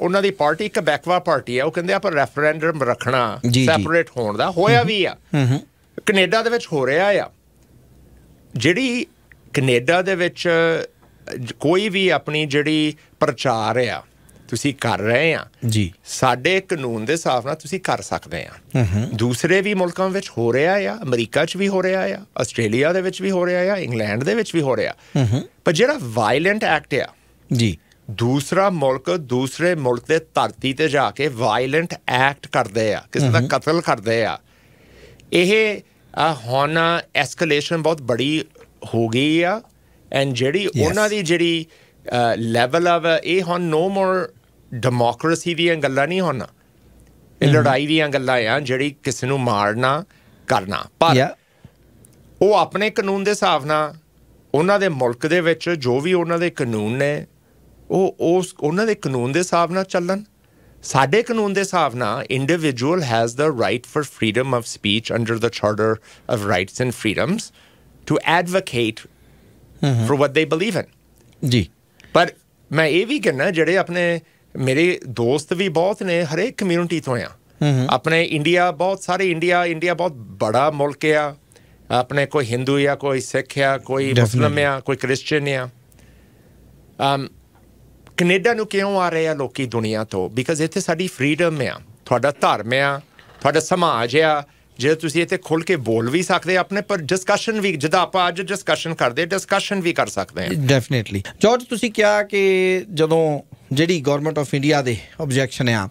ਉਹਨਾਂ ਦੀ ਪਾਰਟੀ ਕਬੈਕਵਾ ਪਾਰਟੀ ਆ ਉਹ ਕਹਿੰਦੇ ਆਪਾਂ ਰੈਫਰੈਂਡਮ ਰੱਖਣਾ ਸੈਪਰੇਟ ਹੋਣ ਦਾ ਹੋਇਆ ਵੀ ਆ ਕੈਨੇਡਾ ਦੇ ਵਿੱਚ ਹੋ ਰਿਹਾ ਆ ਜਿਹੜੀ ਕੈਨੇਡਾ ਦੇ ਵਿੱਚ ਕੋਈ ਵੀ ਆਪਣੀ ਜਿਹੜੀ ਪ੍ਰਚਾਰ ਆ ਤੁਸੀਂ ਕਰ ਰਹੇ ਆ ਜੀ ਸਾਡੇ ਕਾਨੂੰਨ ਦੇ ਹਿਸਾਬ ਨਾਲ ਤੁਸੀਂ ਕਰ ਸਕਦੇ ਆ ਦੂਸਰੇ ਵੀ ਮੁਲਕਾਂ ਵਿੱਚ ਹੋ ਰਿਹਾ ਆ ਅਮਰੀਕਾ 'ਚ ਵੀ ਹੋ ਰਿਹਾ ਆ ਆਸਟ੍ਰੇਲੀਆ ਦੇ ਵਿੱਚ ਵੀ ਹੋ ਰਿਹਾ ਆ ਇੰਗਲੈਂਡ ਦੇ ਵਿੱਚ ਵੀ ਹੋ ਰਿਹਾ ਪਰ ਜਿਹੜਾ ਵਾਇਲੈਂਟ ਐਕਟ ਆ ਜੀ ਦੂਸਰਾ ਮੁਲਕ ਦੂਸਰੇ ਮੁਲਕ ਦੇ ਧਰਤੀ ਤੇ ਜਾ ਕੇ ਵਾਇਲੈਂਟ ਐਕਟ ਕਰਦੇ ਆ ਕਿਸੇ ਦਾ ਕਤਲ ਕਰਦੇ ਆ ਇਹ ਹੋਣਾ ਐਸਕੇਲੇਸ਼ਨ ਬਹੁਤ ਬੜੀ ਹੋ ਗਈ ਆ ਐਂਡ ਜਿਹੜੀ ਉਹਨਾਂ ਦੀ ਜਿਹੜੀ ਲੈਵਲ ਆ ਇਹ ਹੁਣ ਨੋ ਮੋਰ ਡੈਮੋਕ੍ਰੇਸੀ ਦੀਆਂ ਗੱਲਾਂ ਨਹੀਂ ਹੋਣਾ ਇਹ ਲੜਾਈ ਦੀਆਂ ਗੱਲਾਂ ਆ ਜਿਹੜੀ ਕਿਸੇ ਨੂੰ ਮਾਰਨਾ ਕਰਨਾ ਪਰ ਉਹ ਆਪਣੇ ਕਾਨੂੰਨ ਦੇ ਹਿਸਾਬ ਨਾਲ ਉਹਨਾਂ ਦੇ ਮੁਲਕ ਦੇ ਵਿੱਚ ਜੋ ਵੀ ਉਹਨਾਂ ਦੇ ਕਾਨੂੰਨ ਨੇ ਉਹ ਉਸ ਉਹਨਾਂ ਦੇ ਕਾਨੂੰਨ ਦੇ ਹਿਸਾਬ ਨਾਲ ਚੱਲਣ ਸਾਡੇ ਕਾਨੂੰਨ ਦੇ ਹਿਸਾਬ ਨਾਲ individual has the right for freedom of speech under the charter of rights and freedoms to advocate for what they believe ਇਨ ਜੀ ਪਰ ਮੈਂ ਇਹ ਵੀ ਕਹਿੰਦਾ ਜਿਹੜੇ ਆਪਣੇ ਮੇਰੇ ਦੋਸਤ ਵੀ ਬਹੁਤ ਨੇ ਹਰੇਕ ਕਮਿਊਨਿਟੀ ਤੋਂ ਆ ਆਪਣੇ ਇੰਡੀਆ ਬਹੁਤ ਸਾਰੇ ਇੰਡੀਆ ਇੰਡੀਆ ਬਹੁਤ ਬੜਾ ਮੁਲਕ ਆ ਆਪਣੇ ਕੋਈ ਹਿੰਦੂ ਆ ਕੋਈ ਸਿੱਖ ਆ ਕੋਈ ਮੁਸਲਮ ਆ ਕੋਈ ਕ੍ਰਿਸਚੀਅਨ ਆ ਅਮ um, ਕੈਨੇਡਾ ਨੂੰ ਕਿਉਂ ਆ ਰਹੇ ਆ ਲੋਕੀ ਦੁਨੀਆ ਤੋਂ ਬਿਕਾਜ਼ ਇੱਥੇ ਸਾਡੀ ਫਰੀडम ਆ ਤੁਹਾਡਾ ਧਰਮ ਆ ਤੁਹਾਡਾ ਸਮਾਜ ਆ ਜੇ ਤੁਸੀਂ ਇੱਥੇ ਖੁੱਲ ਕੇ ਬੋਲ ਵੀ ਸਕਦੇ ਆਪਣੇ ਪਰ ਡਿਸਕਸ਼ਨ ਵੀ ਜਿੱਦਾਂ ਆਪਾਂ ਅੱਜ ਡਿਸਕਸ਼ਨ ਕਰਦੇ ਡਿਸਕਸ਼ਨ ਵੀ ਕਰ ਸਕਦੇ ਆ ਡੈਫੀਨਿਟਲੀ ਜੋਰਜ ਤੁਸੀਂ ਕਿਹਾ ਕਿ ਜਦੋਂ ਜਿਹੜੀ ਗਵਰਨਮੈਂਟ ਆਫ ਇੰਡੀਆ ਦੇ ਆਬਜੈਕਸ਼ਨ ਆ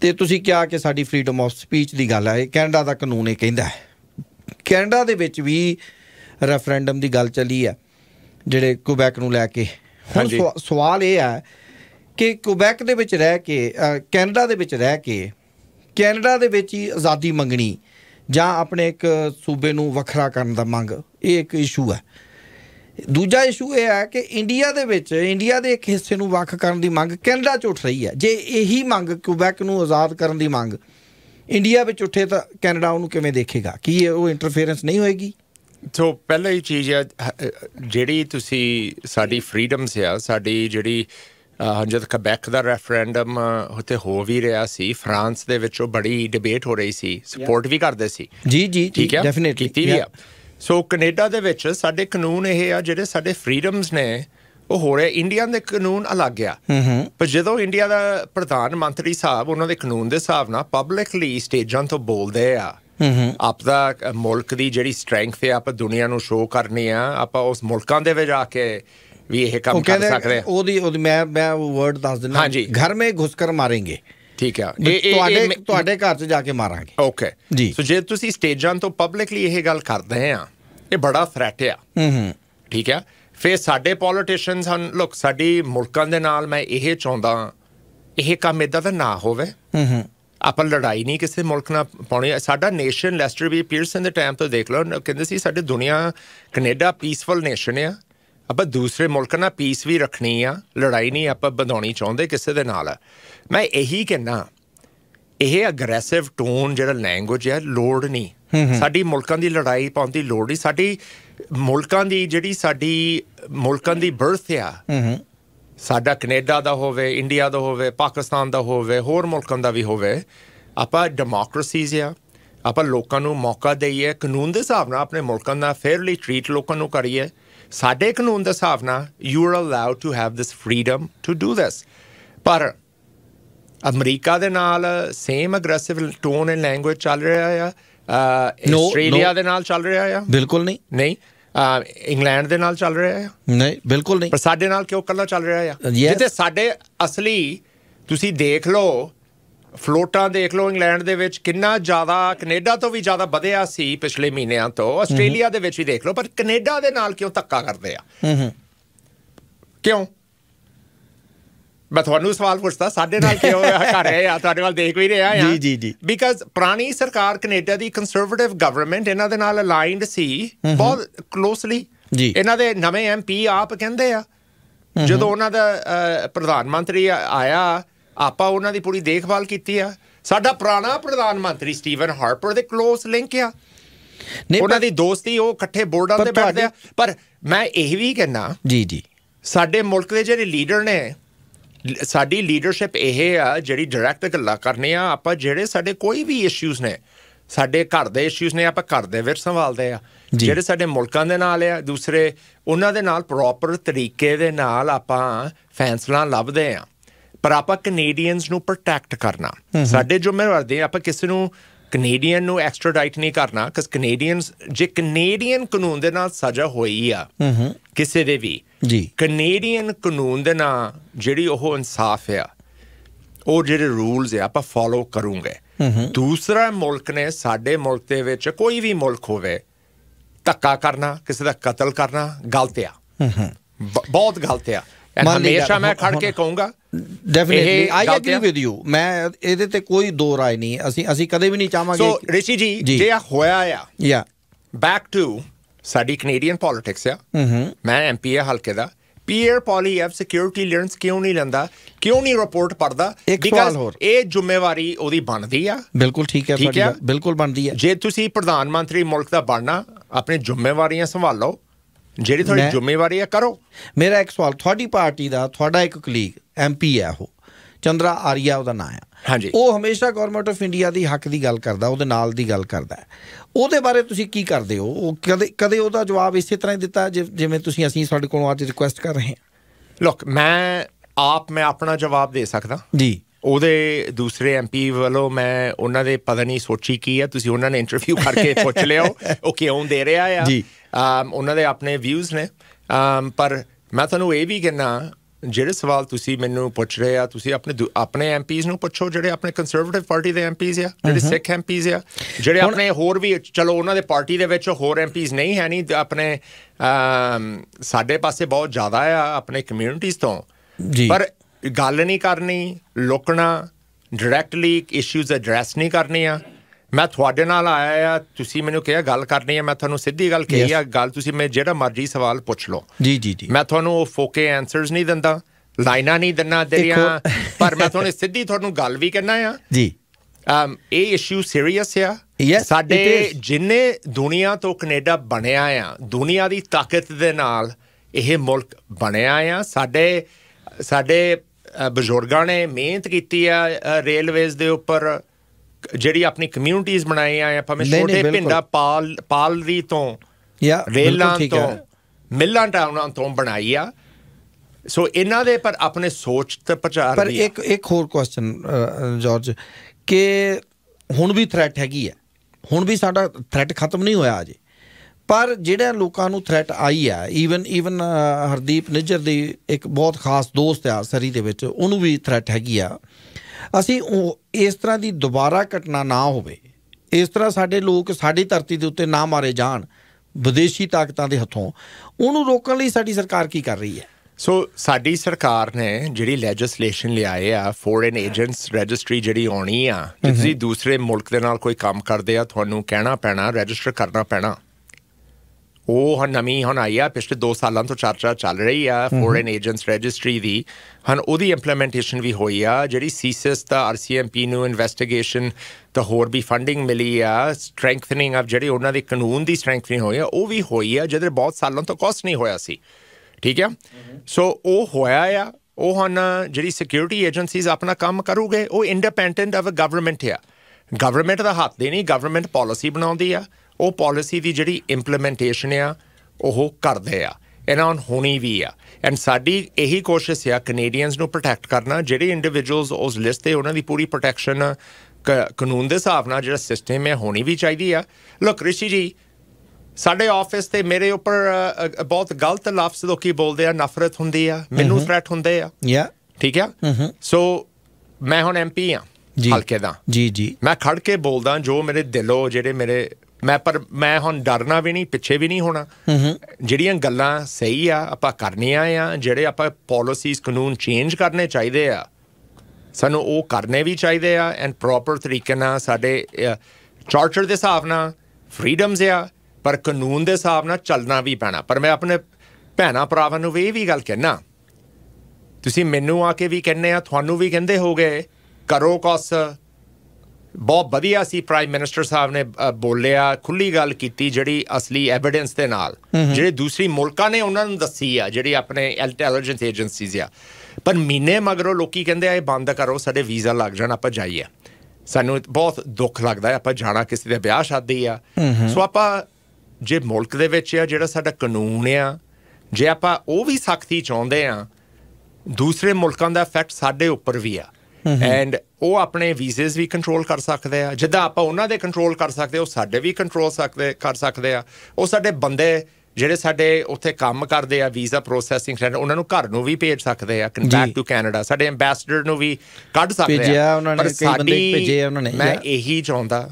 ਤੇ ਤੁਸੀਂ ਕਿਹਾ ਕਿ ਸਾਡੀ ਫਰੀडम ਆਫ ਸਪੀਚ ਦੀ ਗੱਲ ਹੈ ਕੈਨੇਡਾ ਦਾ ਕਾਨੂੰਨ ਇਹ ਕਹਿੰਦਾ ਹੈ ਕੈਨੇਡਾ ਦੇ ਵਿੱਚ ਵੀ ਰੈਫਰੈਂਡਮ ਦੀ ਗੱਲ ਚੱਲੀ ਆ ਜਿਹੜੇ ਕੁਬੈਕ ਨੂੰ ਲੈ ਕੇ ਹੁਣ ਸਵਾਲ ਇਹ ਆ ਕਿ ਕੁਬੈਕ ਦੇ ਵਿੱਚ ਰਹਿ ਕੇ ਕੈਨੇਡਾ ਦੇ ਵਿੱਚ ਰਹਿ ਕੇ ਕੈਨੇਡਾ ਦੇ ਵਿੱਚ ਹੀ ਆਜ਼ਾਦੀ ਮੰਗਣੀ ਜਾਂ ਆਪਣੇ ਇੱਕ ਸੂਬੇ ਨੂੰ ਵੱਖਰਾ ਕਰਨ ਦਾ ਮੰਗ ਇਹ ਇੱਕ ਇਸ਼ੂ ਹੈ ਦੂਜਾ ਇਸ਼ੂ ਇਹ ਹੈ ਕਿ ਇੰਡੀਆ ਦੇ ਵਿੱਚ ਇੰਡੀਆ ਦੇ ਇੱਕ ਹਿੱਸੇ ਨੂੰ ਵੱਖ ਕਰਨ ਦੀ ਮੰਗ ਕੈਨੇਡਾ 'ਚ ਉੱਠ ਰਹੀ ਹੈ ਜੇ ਇਹੀ ਮੰਗ ਕਿਊਬੈਕ ਨੂੰ ਆਜ਼ਾਦ ਕਰਨ ਦੀ ਮੰਗ ਇੰਡੀਆ ਵਿੱਚ ਉੱਠੇ ਤਾਂ ਕੈਨੇਡਾ ਉਹਨੂੰ ਕਿਵੇਂ ਦੇਖੇਗਾ ਕੀ ਇਹ ਉਹ ਇੰਟਰਫੇਰੈਂਸ ਨਹੀਂ ਹੋਏਗੀ ਸੋ ਪਹਿਲੀ ਚੀਜ਼ ਹੈ ਜਿਹੜੀ ਤੁਸੀਂ ਸਾਡੀ ਫਰੀडम्स ਆ ਸਾਡੀ ਜਿਹੜੀ ਜਦ ਕਬੈਕ ਦਾ ਰੈਫਰੈਂਡਮ ਉੱਤੇ ਹੋ ਵੀ ਰਿਹਾ ਸੀ ਫਰਾਂਸ ਦੇ ਵਿੱਚ ਉਹ ਬੜੀ ਡਿਬੇਟ ਹੋ ਰਹੀ ਸੀ ਸਪੋਰਟ ਵੀ ਕਰਦੇ ਸੀ ਜੀ ਜੀ ਠੀਕ ਹੈ ਡੈਫੀਨਿਟਲੀ ਕੀਤੀ ਵੀ ਆ ਸੋ ਕੈਨੇਡਾ ਦੇ ਵਿੱਚ ਸਾਡੇ ਕਾਨੂੰਨ ਇਹ ਆ ਜਿਹੜੇ ਸਾਡੇ ਫਰੀडम्स ਨੇ ਉਹ ਹੋ ਰਿਹਾ ਇੰਡੀਆ ਦੇ ਕਾਨੂੰਨ ਅਲੱਗ ਆ ਪਰ ਜਦੋਂ ਇੰਡੀਆ ਦਾ ਪ੍ਰਧਾਨ ਮੰਤਰੀ ਸਾਹਿਬ ਉਹਨਾਂ ਦੇ ਕਾਨੂੰਨ ਦੇ ਹਿਸਾਬ ਨਾਲ ਪਬਲਿਕਲੀ ਸਟੇਜਾਂ ਤੋਂ ਬੋਲਦੇ ਆ ਆਪਦਾ ਮੁਲਕ ਦੀ ਜਿਹੜੀ ਸਟਰੈਂਥ ਹੈ ਆਪਾਂ ਦੁਨੀਆ ਨੂੰ ਸ਼ੋਅ ਕਰਨੀ ਆ ਆਪਾਂ ਉਸ ਮੁਲਕਾਂ ਦੇ ਵਿੱਚ ਜਾ ਕੇ ਵੀ ਇਹ ਕੰਮ ਕਰ ਸਕਦੇ ਆ ਉਹਦੀ ਉਹ ਮੈਂ ਮੈਂ ਵਰਡ ਦੱਸ ਦਿੰਦਾ ਘਰ ਮੇ ਘੁਸ ਮਾਰेंगे ਠੀਕ ਆ ਇਹ ਤੁਹਾਡੇ ਤੁਹਾਡੇ ਘਰ 'ਚ ਜਾ ਕੇ ਮਾਰਾਂਗੇ ਓਕੇ ਜੀ ਸੋ ਜੇ ਤੁਸੀਂ ਸਟੇਜਾਂ ਤੋਂ ਪਬਲਿਕਲੀ ਇਹ ਗੱਲ ਕਰਦੇ ਆ ਇਹ ਬੜਾ ਥ੍ਰੈਟ ਆ ਹੂੰ ਹੂੰ ਠੀਕ ਆ ਫੇ ਸਾਡੇ ਪੋਲੀਟੀਸ਼ੀਅਨਸ ਹਨ ਲੁੱਕ ਸਾਡੀ ਮੁਲਕਾਂ ਦੇ ਨਾਲ ਮੈਂ ਇਹ ਚਾਹੁੰਦਾ ਇਹ ਕੰਮ ਇਦਾਂ ਦਾ ਨਾ ਹੋਵੇ ਹੂੰ ਹੂੰ ਆਪਾਂ ਲੜਾਈ ਨਹੀਂ ਕਿਸੇ ਮੁਲਕ ਨਾਲ ਪਾਉਣੀ ਸਾਡਾ ਨੇਸ਼ਨ ਲੈਸਟਰ ਵੀ ਪੀਅਰਸਨ ਦੇ ਟਾਈਮ ਤੋਂ ਦੇਖ ਲਓ ਕਹਿੰਦੇ ਸੀ ਸਾਡੇ ਦੁਨੀਆ ਕੈਨੇਡਾ ਪੀਸਫੁਲ ਨੇਸ਼ਨ ਆ ਆਪਾਂ ਦੂਸਰੇ ਮੁਲਕ ਨਾਲ ਪੀਸ ਵੀ ਰੱਖਣੀ ਆ ਲੜਾਈ ਨਹੀਂ ਆਪਾਂ ਵਧਾਉਣੀ ਚਾਹੁੰਦੇ ਕਿਸੇ ਦੇ ਨਾਲ ਮੈਂ ਇਹੀ ਕਹਿਣਾ ਇਹ ਅਗਰੈਸਿਵ ਟੋਨ ਜਿਹੜਾ ਲੈਂਗੁਏਜ ਹੈ ਲੋੜ ਨਹੀਂ ਸਾਡੀ ਮੁਲਕਾਂ ਦੀ ਲੜਾਈ ਪਾਉਣ ਦੀ ਲੋੜ ਨਹੀਂ ਸਾਡੀ ਮੁਲਕਾਂ ਦੀ ਜਿਹੜੀ ਸਾਡੀ ਮੁਲਕਾਂ ਦੀ ਬਰਥ ਆ ਸਾਡਾ ਕੈਨੇਡਾ ਦਾ ਹੋਵੇ ਇੰਡੀਆ ਦਾ ਹੋਵੇ ਪਾਕਿਸਤਾਨ ਦਾ ਹੋਵੇ ਹੋਰ ਮੁਲਕਾਂ ਦਾ ਵੀ ਹੋਵੇ ਆਪਾਂ ਡੈਮੋਕ੍ਰੇਸੀਜ਼ ਆ ਆਪਾਂ ਲੋਕਾਂ ਨੂੰ ਮੌਕਾ ਦੇਈਏ ਕਾਨੂੰਨ ਦੇ ਹਿਸਾਬ ਨਾਲ ਆਪਣੇ ਮੁਲਕਾਂ ਦਾ ਫੇਅਰਲੀ ਟ੍ਰੀਟ ਲੋਕਾਂ ਨੂੰ ਕਰੀਏ ਸਾਡੇ ਕਾਨੂੰਨ ਦੇ ਹਿਸਾਬ ਨਾਲ you are allowed to have this freedom to do this ਪਰ ਅਮਰੀਕਾ ਦੇ ਨਾਲ same aggressive tone and language ਚੱਲ ਰਿਹਾ ਆ ਆਸਟ੍ਰੇਲੀਆ ਦੇ ਨਾਲ ਚੱਲ ਰਿਹਾ ਆ ਬਿਲਕੁਲ ਨਹੀਂ ਨਹੀਂ ਇੰਗਲੈਂਡ ਦੇ ਨਾਲ ਚੱਲ ਰਿਹਾ ਆ ਨਹੀਂ ਬਿਲਕੁਲ ਨਹੀਂ ਪਰ ਸਾਡੇ ਨਾਲ ਕਿਉਂ ਕੱਲਾ ਚੱਲ ਰਿਹਾ ਆ ਜਿੱਤੇ ਸਾਡੇ ਅਸਲੀ ਤੁਸੀਂ ਦੇਖ ਲਓ ਫਲੋਟਾਂ ਦੇਖ ਲਓ ਇੰਗਲੈਂਡ ਦੇ ਵਿੱਚ ਕਿੰਨਾ ਜ਼ਿਆਦਾ ਕੈਨੇਡਾ ਤੋਂ ਵੀ ਜ਼ਿਆਦਾ ਵਧਿਆ ਸੀ ਪਿਛਲੇ ਮਹੀਨਿਆਂ ਤੋਂ ਆਸਟ੍ਰੇਲੀਆ ਦੇ ਵਿੱਚ ਵੀ ਦੇਖ ਲਓ ਪਰ ਕੈਨੇਡਾ ਦੇ ਨਾਲ ਕਿਉਂ ਧੱਕਾ ਕਰਦੇ ਆ ਕਿਉਂ ਮੈਂ ਤੁਹਾਨੂੰ ਸਵਾਲ ਪੁੱਛਦਾ ਸਾਡੇ ਨਾਲ ਕਿਉਂ ਕਰ ਰਹੇ ਆ ਤੁਹਾਡੇ ਨਾਲ ਦੇਖ ਵੀ ਰਿਹਾ ਆ ਜੀ ਜੀ ਜੀ ਬਿਕਾਜ਼ ਪ੍ਰਾਣੀ ਸਰਕਾਰ ਕੈਨੇਡਾ ਦੀ ਕੰਸਰਵੇਟਿਵ ਗਵਰਨਮੈਂਟ ਇਹਨਾਂ ਦੇ ਨਾਲ ਅਲਾਈਨਡ ਸੀ ਬਹੁਤ ਕਲੋਸਲੀ ਜੀ ਇਹਨਾਂ ਦੇ ਨਵੇਂ ਐਮਪੀ ਆਪ ਕਹਿੰਦੇ ਆ ਜਦੋਂ ਉਹਨਾਂ ਦਾ ਪ੍ਰਧਾਨ ਮੰਤਰੀ ਆਇਆ ਆਪਾਂ ਉਹਨਾਂ ਦੀ ਪੂਰੀ ਦੇਖਭਾਲ ਕੀਤੀ ਆ ਸਾਡਾ ਪੁਰਾਣਾ ਪ੍ਰਧਾਨ ਮੰਤਰੀ ਸਟੀਵਨ ਹਾਰਪਰ ਦੇ ক্লোਜ਼ ਲਿੰਕ ਆ ਉਹਨਾਂ ਦੀ ਦੋਸਤੀ ਉਹ ਇਕੱਠੇ ਬੋਰਡਾਂ ਤੇ ਬੈਠਦੇ ਆ ਪਰ ਮੈਂ ਇਹ ਵੀ ਕਹਿਣਾ ਜੀ ਜੀ ਸਾਡੇ ਮੁਲਕ ਦੇ ਜਿਹੜੇ ਲੀਡਰ ਨੇ ਸਾਡੀ ਲੀਡਰਸ਼ਿਪ ਇਹ ਆ ਜਿਹੜੀ ਡਾਇਰੈਕਟ ਗੱਲਾਂ ਕਰਨੇ ਆ ਆਪਾਂ ਜਿਹੜੇ ਸਾਡੇ ਕੋਈ ਵੀ ਇਸ਼ੂਸ ਨੇ ਸਾਡੇ ਘਰ ਦੇ ਇਸ਼ੂਸ ਨੇ ਆਪਾਂ ਘਰ ਦੇ ਵਿੱਚ ਸੰਭਾਲਦੇ ਆ ਜਿਹੜੇ ਸਾਡੇ ਮੁਲਕਾਂ ਦੇ ਨਾਲ ਆ ਦੂਸਰੇ ਉਹਨਾਂ ਦੇ ਨਾਲ ਪ੍ਰੋਪਰ ਤਰੀਕੇ ਦੇ ਨਾਲ ਆਪਾਂ ਫੈਸਲਾ ਲੱਭਦੇ ਆ ਪਰ ਆਪਾਂ ਕੈਨੇਡੀਅਨਸ ਨੂੰ ਪ੍ਰੋਟੈਕਟ ਕਰਨਾ ਸਾਡੇ ਮੈਂ ਵਰਦੇ ਆਪਾਂ ਕਿਸੇ ਨੂੰ ਕੈਨੇਡੀਅਨ ਨੂੰ ਐਕਸਟ੍ਰਾਡਾਈਟ ਨਹੀਂ ਕਰਨਾ ਕਿਸ ਕੈਨੇਡੀਅਨਸ ਜੇ ਕੈਨੇਡੀਅਨ ਕਾਨੂੰਨ ਦੇ ਨਾਲ ਸਜ਼ਾ ਹੋਈ ਆ ਕਿਸੇ ਦੇ ਵੀ ਜੀ ਕੈਨੇਡੀਅਨ ਕਾਨੂੰਨ ਦੇ ਨਾਲ ਜਿਹੜੀ ਉਹ ਇਨਸਾਫ ਆ ਉਹ ਜਿਹੜੇ ਰੂਲਸ ਆ ਆਪਾਂ ਫਾਲੋ ਕਰੂਗੇ ਦੂਸਰਾ ਮੁਲਕ ਨੇ ਸਾਡੇ ਮੁਲਕ ਦੇ ਵਿੱਚ ਕੋਈ ਵੀ ਮੁਲਕ ਹੋਵੇ ਧੱਕਾ ਕਰਨਾ ਕਿਸੇ ਦਾ ਕਤਲ ਕਰਨਾ ਗਲਤ ਆ ਬਹੁਤ ਗਲਤ ਆ ਮੈਂ ਹਮੇਸ਼ਾ ਮੈਂ ਖੜ ਕੇ ਕਹੂੰਗਾ definitely I agree with you ਮੈਂ ਇਹਦੇ ਤੇ ਕੋਈ ਦੋ ਰਾਏ ਨਹੀਂ ਅਸੀਂ ਅਸੀਂ ਕਦੇ ਵੀ ਨਹੀਂ ਚਾਹਾਂਗੇ ਸੋ ਰਿਸ਼ੀ ਜੀ ਜੇ ਆ ਹੋਇਆ ਆ ਯਾ ਬੈਕ ਟੂ ਸਾਡੀ ਕੈਨੇਡੀਅਨ ਪੋਲਿਟਿਕਸ ਆ mm-hmm। ਮੈਂ ਐਮਪੀ ਹਲਕੇ ਦਾ Pierre Poilievre security clearance ਕਿਉਂ ਨਹੀਂ ਲੈਂਦਾ ਕਿਉਂ ਨਹੀਂ ਰਿਪੋਰਟ ਪੜਦਾ ਬਿਕਾਜ਼ ਇਹ ਜ਼ਿੰਮੇਵਾਰੀ ਉਹਦੀ ਬਣਦੀ ਆ ਬਿਲਕੁਲ ਠੀਕ ਹੈ ਸਾਡੀ ਬਿਲਕੁਲ ਬਣਦੀ ਹੈ ਜੇ ਤੁਸੀਂ ਪ੍ਰਧਾਨ ਮੰਤਰੀ ਮੁਲਕ ਦਾ ਬਣਨਾ ਆਪਣੇ ਜ਼ਿੰਮੇਵਾਰੀਆਂ ਸੰਭਾਲੋ ਜਿਹੜੀ ਤੁਹਾਡੀ ਜ਼ਿੰਮੇਵਾਰੀ ਹੈ ਕਰੋ ਮੇਰਾ ਇੱਕ ਸਵਾਲ ਤੁਹਾਡੀ ਪਾਰਟੀ ਦਾ ਤੁਹਾਡਾ ਇੱਕ ਕਲੀਗ ਐਮਪੀ ਹੈ ਉਹ ਚੰਦਰਾ ਆਰੀਆ ਉਹਦਾ ਨਾਮ ਹਾਂਜੀ ਉਹ ਹਮੇਸ਼ਾ ਗਵਰਨਮੈਂਟ ਆਫ ਇੰਡੀਆ ਦੀ ਹੱਕ ਦੀ ਗੱਲ ਕਰਦਾ ਉਹਦੇ ਨਾਲ ਦੀ ਗੱਲ ਕਰਦਾ ਉਹਦੇ ਬਾਰੇ ਤੁਸੀਂ ਕੀ ਕਰਦੇ ਹੋ ਉਹ ਕਦੇ ਕਦੇ ਉਹਦਾ ਜਵਾਬ ਇਸੇ ਤਰ੍ਹਾਂ ਹੀ ਦਿੱਤਾ ਜਿਵੇਂ ਤੁਸੀਂ ਅਸੀਂ ਸਾਡੇ ਕੋਲੋਂ ਅੱਜ ਰਿਕੁਐਸਟ ਕਰ ਰਹੇ ਹਾਂ ਲੁੱਕ ਮੈਂ ਆਪ ਮੈਂ ਆਪਣਾ ਜਵਾਬ ਦੇ ਸਕਦਾ ਜੀ ਉਹਦੇ ਦੂਸਰੇ ਐਮਪੀ ਵੱਲੋਂ ਮੈਂ ਉਹਨਾਂ ਦੇ ਪਤਾ ਨਹੀਂ ਸੋਚੀ ਕੀ ਹੈ ਤੁਸੀਂ ਉਹਨਾਂ ਨੇ ਇੰਟਰਵਿਊ ਕਰਕੇ ਪੁੱਛ ਲਿਓ ਉਹ ਕਿਉਂ ਦੇ ਰਿਹਾ ਆ ਜੀ Um, ਉਹਨਾਂ ਦੇ ਆਪਣੇ ਵਿਊਜ਼ ਨੇ um, ਪਰ ਮੈਂ ਤੁਹਾਨੂੰ ਇਹ ਵੀ ਕਹਿਣਾ ਜਿਹੜੇ ਸਵਾਲ ਤੁਸੀਂ ਮੈਨੂੰ ਪੁੱਛ ਰਹੇ ਆ ਤੁਸੀਂ ਆਪਣੇ ਆਪਣੇ ਐਮਪੀਜ਼ ਨੂੰ ਪੁੱਛੋ ਜਿਹੜੇ ਆਪਣੇ ਕੰਜ਼ਰਵੇਟਿਵ ਪਾਰਟੀ ਦੇ ਐਮਪੀਜ਼ ਆ ਜਿਹੜੇ ਸਿੱਖ ਐਮਪੀਜ਼ ਆ ਜਿਹੜੇ ਆਪਣੇ ਹੋਰ ਵੀ ਚਲੋ ਉਹਨਾਂ ਦੇ ਪਾਰਟੀ ਦੇ ਵਿੱਚ ਹੋਰ ਐਮਪੀਜ਼ ਨਹੀਂ ਹੈ ਨਹੀਂ ਆਪਣੇ um, ਸਾਡੇ ਪਾਸੇ ਬਹੁਤ ਜ਼ਿਆਦਾ ਆ ਆਪਣੇ ਕਮਿਊਨਿਟੀਆਂ ਤੋਂ ਪਰ ਗੱਲ ਨਹੀਂ ਕਰਨੀ ਲੋਕਣਾ ਡਾਇਰੈਕਟਲੀ ਇਸ਼ੂਜ਼ ਐਡਰੈਸ ਨਹੀਂ ਕਰਨੇ ਆ ਮੈਂ ਤੁਹਾਡੇ ਨਾਲ ਆਇਆ ਆ ਤੁਸੀਂ ਮੈਨੂੰ ਕਿਹਾ ਗੱਲ ਕਰਨੀ ਹੈ ਮੈਂ ਤੁਹਾਨੂੰ ਸਿੱਧੀ ਗੱਲ ਕਹੀ ਆ ਗੱਲ ਤੁਸੀਂ ਮੈਂ ਜਿਹੜਾ ਮਰਜ਼ੀ ਸਵਾਲ ਪੁੱਛ ਲਓ ਜੀ ਜੀ ਜੀ ਮੈਂ ਤੁਹਾਨੂੰ ਉਹ ਫੋਕੇ ਆਨਸਰਸ ਨਹੀਂ ਦਿੰਦਾ ਲਾਈਨਾਂ ਨਹੀਂ ਦਿੰਦਾ ਤੇਰੀਆਂ ਪਰ ਮੈਂ ਤੁਹਾਨੂੰ ਸਿੱਧੀ ਤੁਹਾਨੂੰ ਗੱਲ ਵੀ ਕਹਿਣਾ ਆ ਜੀ ਅਮ ਇਹ ਇਸ਼ੂ ਸੀਰੀਅਸ ਆ ਸਾਡੇ ਜਿੰਨੇ ਦੁਨੀਆ ਤੋਂ ਕੈਨੇਡਾ ਬਣਿਆ ਆ ਦੁਨੀਆ ਦੀ ਤਾਕਤ ਦੇ ਨਾਲ ਇਹ ਮੁਲਕ ਬਣਿਆ ਆ ਸਾਡੇ ਸਾਡੇ ਬਜ਼ੁਰਗਾਂ ਨੇ ਮਿਹਨਤ ਕੀਤੀ ਆ ਰੇਲਵੇਜ਼ ਦੇ ਉੱਪਰ ਜਿਹੜੀ ਆਪਣੀ ਕਮਿਊਨਿਟੀਆਂ ਬਣਾਈਆਂ ਆ ਭਾਵੇਂ ਛੋਟੇ ਪਿੰਡਾਂ ਪਾਲ ਪਾਲਰੀ ਤੋਂ ਯਾ ਰੇਲਾਂ ਤੋਂ ਮਿਲਾਂ ਟਾਊਨਾਂ ਤੋਂ ਬਣਾਈ ਆ ਸੋ ਇਹਨਾਂ ਦੇ ਪਰ ਆਪਣੇ ਸੋਚ ਤੇ ਪ੍ਰਚਾਰ ਪਰ ਇੱਕ ਇੱਕ ਹੋਰ ਕੁਐਸਚਨ ਜਾਰਜ ਕਿ ਹੁਣ ਵੀ ਥ੍ਰੈਟ ਹੈਗੀ ਆ ਹੁਣ ਵੀ ਸਾਡਾ ਥ੍ਰੈਟ ਖਤਮ ਨਹੀਂ ਹੋਇਆ ਅਜੇ ਪਰ ਜਿਹੜੇ ਲੋਕਾਂ ਨੂੰ ਥ੍ਰੈਟ ਆਈ ਆ ਈਵਨ ਈਵਨ ਹਰਦੀਪ ਨਿੱਜਰ ਦੀ ਇੱਕ ਬਹੁਤ ਖਾਸ ਦੋਸਤ ਆ ਸਰੀ ਦੇ ਵਿੱਚ ਉਹਨੂੰ ਵੀ ਥ੍ਰੈਟ ਹੈਗੀ ਆ ਅਸੀਂ ਉਹ ਇਸ ਤਰ੍ਹਾਂ ਦੀ ਦੁਬਾਰਾ ਘਟਨਾ ਨਾ ਹੋਵੇ ਇਸ ਤਰ੍ਹਾਂ ਸਾਡੇ ਲੋਕ ਸਾਡੀ ਧਰਤੀ ਦੇ ਉੱਤੇ ਨਾ ਮਾਰੇ ਜਾਣ ਵਿਦੇਸ਼ੀ ਤਾਕਤਾਂ ਦੇ ਹੱਥੋਂ ਉਹਨੂੰ ਰੋਕਣ ਲਈ ਸਾਡੀ ਸਰਕਾਰ ਕੀ ਕਰ ਰਹੀ ਹੈ ਸੋ ਸਾਡੀ ਸਰਕਾਰ ਨੇ ਜਿਹੜੀ ਲੈਜਿਸਲੇਸ਼ਨ ਲਿਆਏ ਆ ਫੋਰਨ ਏਜੰਟਸ ਰਜਿਸਟਰੀ ਜਿਹੜੀ ਆਉਣੀ ਆ ਤੁਸੀਂ ਦੂਸਰੇ ਮੁਲਕ ਦੇ ਨਾਲ ਕੋਈ ਕੰਮ ਕਰਦੇ ਆ ਤੁਹਾਨੂੰ ਕਹਿਣਾ ਪੈਣਾ ਰਜਿਸਟਰ ਕਰਨਾ ਪੈਣਾ ਉਹ ਹੁਣ ਨਵੀਂ ਹੁਣ ਆਈ ਆ ਪਿਛਲੇ 2 ਸਾਲਾਂ ਤੋਂ ਚਰਚਾ ਚੱਲ ਰਹੀ ਆ ਫੋਰਨ ਏਜੰਟਸ ਰਜਿਸਟਰੀ ਦੀ ਹੁਣ ਉਹਦੀ ਇੰਪਲੀਮੈਂਟੇਸ਼ਨ ਵੀ ਹੋਈ ਆ ਜਿਹੜੀ ਸੀਸਿਸ ਦਾ ਆਰਸੀਐਮਪੀ ਨੂੰ ਇਨਵੈਸਟੀਗੇਸ਼ਨ ਤਾਂ ਹੋਰ ਵੀ ਫੰਡਿੰਗ ਮਿਲੀ ਆ ਸਟਰੈਂਥਨਿੰਗ ਆਫ ਜਿਹੜੇ ਉਹਨਾਂ ਦੇ ਕਾਨੂੰਨ ਦੀ ਸਟਰੈਂਥਨਿੰਗ ਹੋਈ ਆ ਉਹ ਵੀ ਹੋਈ ਆ ਜਿਹਦੇ ਬਹੁਤ ਸਾਲਾਂ ਤੋਂ ਕੋਸਟ ਨਹੀਂ ਹੋਇਆ ਸੀ ਠੀਕ ਆ ਸੋ ਉਹ ਹੋਇਆ ਆ ਉਹ ਹਨ ਜਿਹੜੀ ਸਿਕਿਉਰਿਟੀ ਏਜੰਸੀਜ਼ ਆਪਣਾ ਕੰਮ ਕਰੂਗੇ ਉਹ ਇੰਡੀਪੈਂਡੈਂਟ ਆਫ ਗਵਰਨਮੈਂਟ ਆ ਗਵਰਨਮੈਂਟ ਦਾ ਹੱਥ ਦੇਣੀ ਨਹੀਂ ਗਵਰਨਮੈਂਟ ਪਾਲਿਸੀ ਬਣਾਉਂਦੀ ਆ ਉਹ ਪਾਲਿਸੀ ਦੀ ਜਿਹੜੀ ਇੰਪਲੀਮੈਂਟੇਸ਼ਨ ਆ ਉਹ ਕਰਦੇ ਆ ਇਹਨਾਂ ਨੂੰ ਹੋਣੀ ਵੀ ਆ ਐਂਡ ਸਾਡੀ ਇਹੀ ਕੋਸ਼ਿਸ਼ ਆ ਕੈਨੇਡੀਅਨਸ ਨੂੰ ਪ੍ਰੋਟੈਕਟ ਕਰਨਾ ਜਿਹੜੇ ਇੰਡੀਵਿਜੂਅਲਸ ਉਸ ਲਿਸਟ ਤੇ ਉਹਨਾਂ ਦੀ ਪੂਰੀ ਪ੍ਰੋਟੈਕਸ਼ਨ ਕਾਨੂੰਨ ਦੇ ਹਿਸਾਬ ਨਾਲ ਜਿਹੜਾ ਸਿਸਟਮ ਹੈ ਹੋਣੀ ਵੀ ਚਾਹੀਦੀ ਆ ਲੁੱਕ ਰਿਸ਼ੀ ਜੀ ਸਾਡੇ ਆਫਿਸ ਤੇ ਮੇਰੇ ਉੱਪਰ ਬਹੁਤ ਗਲਤ ਲਫ਼ਜ਼ ਲੋਕੀ ਬੋਲਦੇ ਆ ਨਫ਼ਰਤ ਹੁੰਦੀ ਆ ਮੈਨੂੰ ਥ੍ਰੈਟ ਹੁੰਦੇ ਆ ਯਾ ਠੀਕ ਆ ਸੋ ਮੈਂ ਹੁਣ ਐਮਪੀ ਆ ਹਲਕੇ ਦਾ ਜੀ ਜੀ ਮੈਂ ਖੜ ਕੇ ਬੋਲਦਾ ਜੋ ਮੇਰੇ ਦਿਲੋਂ ਜਿਹੜੇ ਮੇਰੇ ਮੈਂ ਪਰ ਮੈਂ ਹੁਣ ਡਰਨਾ ਵੀ ਨਹੀਂ ਪਿੱਛੇ ਵੀ ਨਹੀਂ ਹੋਣਾ ਜਿਹੜੀਆਂ ਗੱਲਾਂ ਸਹੀ ਆ ਆਪਾਂ ਕਰਨੀਆਂ ਆ ਜਿਹੜੇ ਆਪਾਂ ਪਾਲਿਸੀਜ਼ ਕਾਨੂੰਨ ਚੇਂਜ ਕਰਨੇ ਚਾਹੀਦੇ ਆ ਸਾਨੂੰ ਉਹ ਕਰਨੇ ਵੀ ਚਾਹੀਦੇ ਆ ਐਂਡ ਪ੍ਰੋਪਰ ਤਰੀਕੇ ਨਾਲ ਸਾਡੇ ਚਾਰਟਰ ਦੇ ਹਿਸਾਬ ਨਾਲ ਫਰੀडम्स ਆ ਪਰ ਕਾਨੂੰਨ ਦੇ ਹਿਸਾਬ ਨਾਲ ਚੱਲਣਾ ਵੀ ਪੈਣਾ ਪਰ ਮੈਂ ਆਪਣੇ ਭੈਣਾ ਭਰਾਵਾਂ ਨੂੰ ਵੀ ਇਹ ਵੀ ਗੱਲ ਕਹਿਣਾ ਤੁਸੀਂ ਮੈਨੂੰ ਆ ਕੇ ਵੀ ਕਹਿੰਨੇ ਆ ਤੁਹਾਨੂੰ ਵੀ ਕਹਿੰਦੇ ਹੋਗੇ ਕਰੋ ਕਸ ਬਹੁਤ ਵਧੀਆ ਸੀ ਪ੍ਰਾਈਮ ਮਿਨਿਸਟਰ ਸਾਹਿਬ ਨੇ ਬੋਲਿਆ ਖੁੱਲੀ ਗੱਲ ਕੀਤੀ ਜਿਹੜੀ ਅਸਲੀ ਐਵੀਡੈਂਸ ਦੇ ਨਾਲ ਜਿਹੜੇ ਦੂਸਰੀ ਮੁਲਕਾਂ ਨੇ ਉਹਨਾਂ ਨੂੰ ਦੱਸੀ ਆ ਜਿਹੜੀ ਆਪਣੇ ਇੰਟੈਲੀਜੈਂਸ ਏਜੰਸੀਜ਼ ਆ ਪਰ ਮਹੀਨੇ ਮਗਰੋਂ ਲੋਕੀ ਕਹਿੰਦੇ ਆ ਇਹ ਬੰਦ ਕਰੋ ਸਾਡੇ ਵੀਜ਼ਾ ਲੱਗ ਜਾਣ ਆਪਾਂ ਜਾਈਏ ਸਾਨੂੰ ਬਹੁਤ ਦੁੱਖ ਲੱਗਦਾ ਆਪਾਂ ਜਾਣਾ ਕਿਸੇ ਦੇ ਵਿਆਹ ਸ਼ਾਦੀ ਆ ਸੋ ਆਪਾਂ ਜੇ ਮੁਲਕ ਦੇ ਵਿੱਚ ਆ ਜਿਹੜਾ ਸਾਡਾ ਕਾਨੂੰਨ ਆ ਜੇ ਆਪਾਂ ਉਹ ਵੀ ਸਖਤੀ ਚਾਹੁੰਦੇ ਆ ਦੂਸਰੇ ਮੁਲਕਾਂ ਦਾ ਇਫੈਕਟ ਸਾਡੇ ਉੱਪਰ ਵੀ ਆ ਐਂਡ ਉਹ ਆਪਣੇ ਵੀਜ਼ੇਸ ਵੀ ਕੰਟਰੋਲ ਕਰ ਸਕਦੇ ਆ ਜਿੱਦਾਂ ਆਪਾਂ ਉਹਨਾਂ ਦੇ ਕੰਟਰੋਲ ਕਰ ਸਕਦੇ ਉਹ ਸਾਡੇ ਵੀ ਕੰਟਰੋਲ ਸਕਦੇ ਕਰ ਸਕਦੇ ਆ ਉਹ ਸਾਡੇ ਬੰਦੇ ਜਿਹੜੇ ਸਾਡੇ ਉੱਥੇ ਕੰਮ ਕਰਦੇ ਆ ਵੀਜ਼ਾ ਪ੍ਰੋਸੈਸਿੰਗ ਸੈਂਟਰ ਉਹਨਾਂ ਨੂੰ ਘਰ ਨੂੰ ਵੀ ਭੇਜ ਸਕਦੇ ਆ ਕੰਟੈਕਟ ਟੂ ਕੈਨੇਡਾ ਸਾਡੇ ਐਮਬੈਸਡਰ ਨੂੰ ਵੀ ਕੱਢ ਸਕਦੇ ਆ ਭੇਜਿਆ ਉਹਨਾਂ ਨੇ ਕਈ ਬੰਦੇ ਭੇਜੇ ਉਹਨਾਂ ਨੇ ਮੈਂ ਇਹੀ ਚਾਹੁੰਦਾ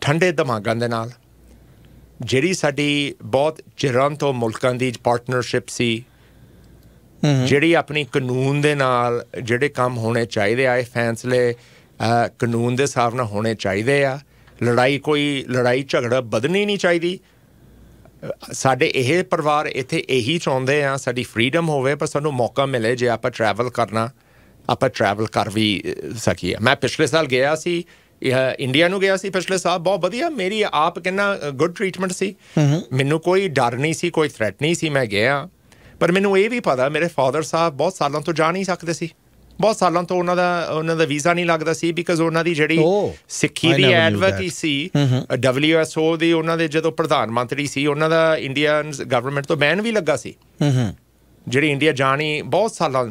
ਠੰਡੇ ਦਿਮਾਗਾਂ ਦੇ ਨਾਲ ਜਿਹੜੀ ਸਾਡੀ ਬਹੁਤ ਚਿਰਾਂ ਤੋਂ ਮੁਲਕਾਂ ਦੀ ਪਾਰਟਨਰਸ਼ਿਪ ਸੀ ਜਿਹੜੀ ਆਪਣੀ ਕਾਨੂੰਨ ਦੇ ਨਾਲ ਜਿਹੜੇ ਕੰਮ ਹੋਣੇ ਚਾਹੀਦੇ ਆ ਇਹ ਫੈਸਲੇ ਕਾਨੂੰਨ ਦੇ ਹਿਸਾਬ ਨਾਲ ਹੋਣੇ ਚਾਹੀਦੇ ਆ ਲੜਾਈ ਕੋਈ ਲੜਾਈ ਝਗੜਾ ਬਦਨੀ ਨਹੀਂ ਚਾਹੀਦੀ ਸਾਡੇ ਇਹ ਪਰਿਵਾਰ ਇੱਥੇ ਇਹੀ ਚਾਹੁੰਦੇ ਆ ਸਾਡੀ ਫਰੀडम ਹੋਵੇ ਪਰ ਸਾਨੂੰ ਮੌਕਾ ਮਿਲੇ ਜੇ ਆਪਾਂ ਟਰੈਵਲ ਕਰਨਾ ਆਪਾਂ ਟਰੈਵਲ ਕਰ ਵੀ ਸਕੀਏ ਮੈਂ ਪਿਛਲੇ ਸਾਲ ਗਿਆ ਸੀ ਇੰਡੀਆ ਨੂੰ ਗਿਆ ਸੀ ਪਿਛਲੇ ਸਾਲ ਬਹੁਤ ਵਧੀਆ ਮੇਰੀ ਆਪ ਕਿੰਨਾ ਗੁੱਡ ਟ੍ਰੀਟਮੈਂਟ ਸੀ ਮੈਨੂੰ ਕੋਈ ਡਰ ਨਹੀਂ ਸੀ ਕੋਈ ਥ੍ਰੈਟ ਨਹੀਂ ਸੀ ਮੈਂ ਗਿਆ ਪਰ ਮੈਨੂੰ ਇਹ ਵੀ ਪਤਾ ਮੇਰੇ ਫਾਦਰ ਸਾਹਿਬ ਬਹੁਤ ਸਾਲਾਂ ਤੋਂ ਜਾ ਨਹੀਂ ਸਕਦੇ ਸੀ ਬਹੁਤ ਸਾਲਾਂ ਤੋਂ ਉਹਨਾਂ ਦਾ ਉਹਨਾਂ ਦਾ ਵੀਜ਼ਾ ਨਹੀਂ ਲੱਗਦਾ ਸੀ ਬਿਕਾਜ਼ ਉਹਨਾਂ ਦੀ ਜਿਹੜੀ ਸਿੱਖੀ ਦੀ ਐਡਵੋਕੇਸੀ ਡਬਲਯੂਐਸਓ ਦੀ ਉਹਨਾਂ ਦੇ ਜਦੋਂ ਪ੍ਰਧਾਨ ਮੰਤਰੀ ਸੀ ਉਹਨਾਂ ਦਾ ਇੰਡੀਅਨ ਗਵਰਨਮੈਂਟ ਤੋਂ ਬੈਨ ਵੀ ਲੱਗਾ ਸੀ ਜਿਹੜੀ ਇੰਡੀਆ ਜਾਣੀ ਬਹੁਤ ਸਾਲਾਂ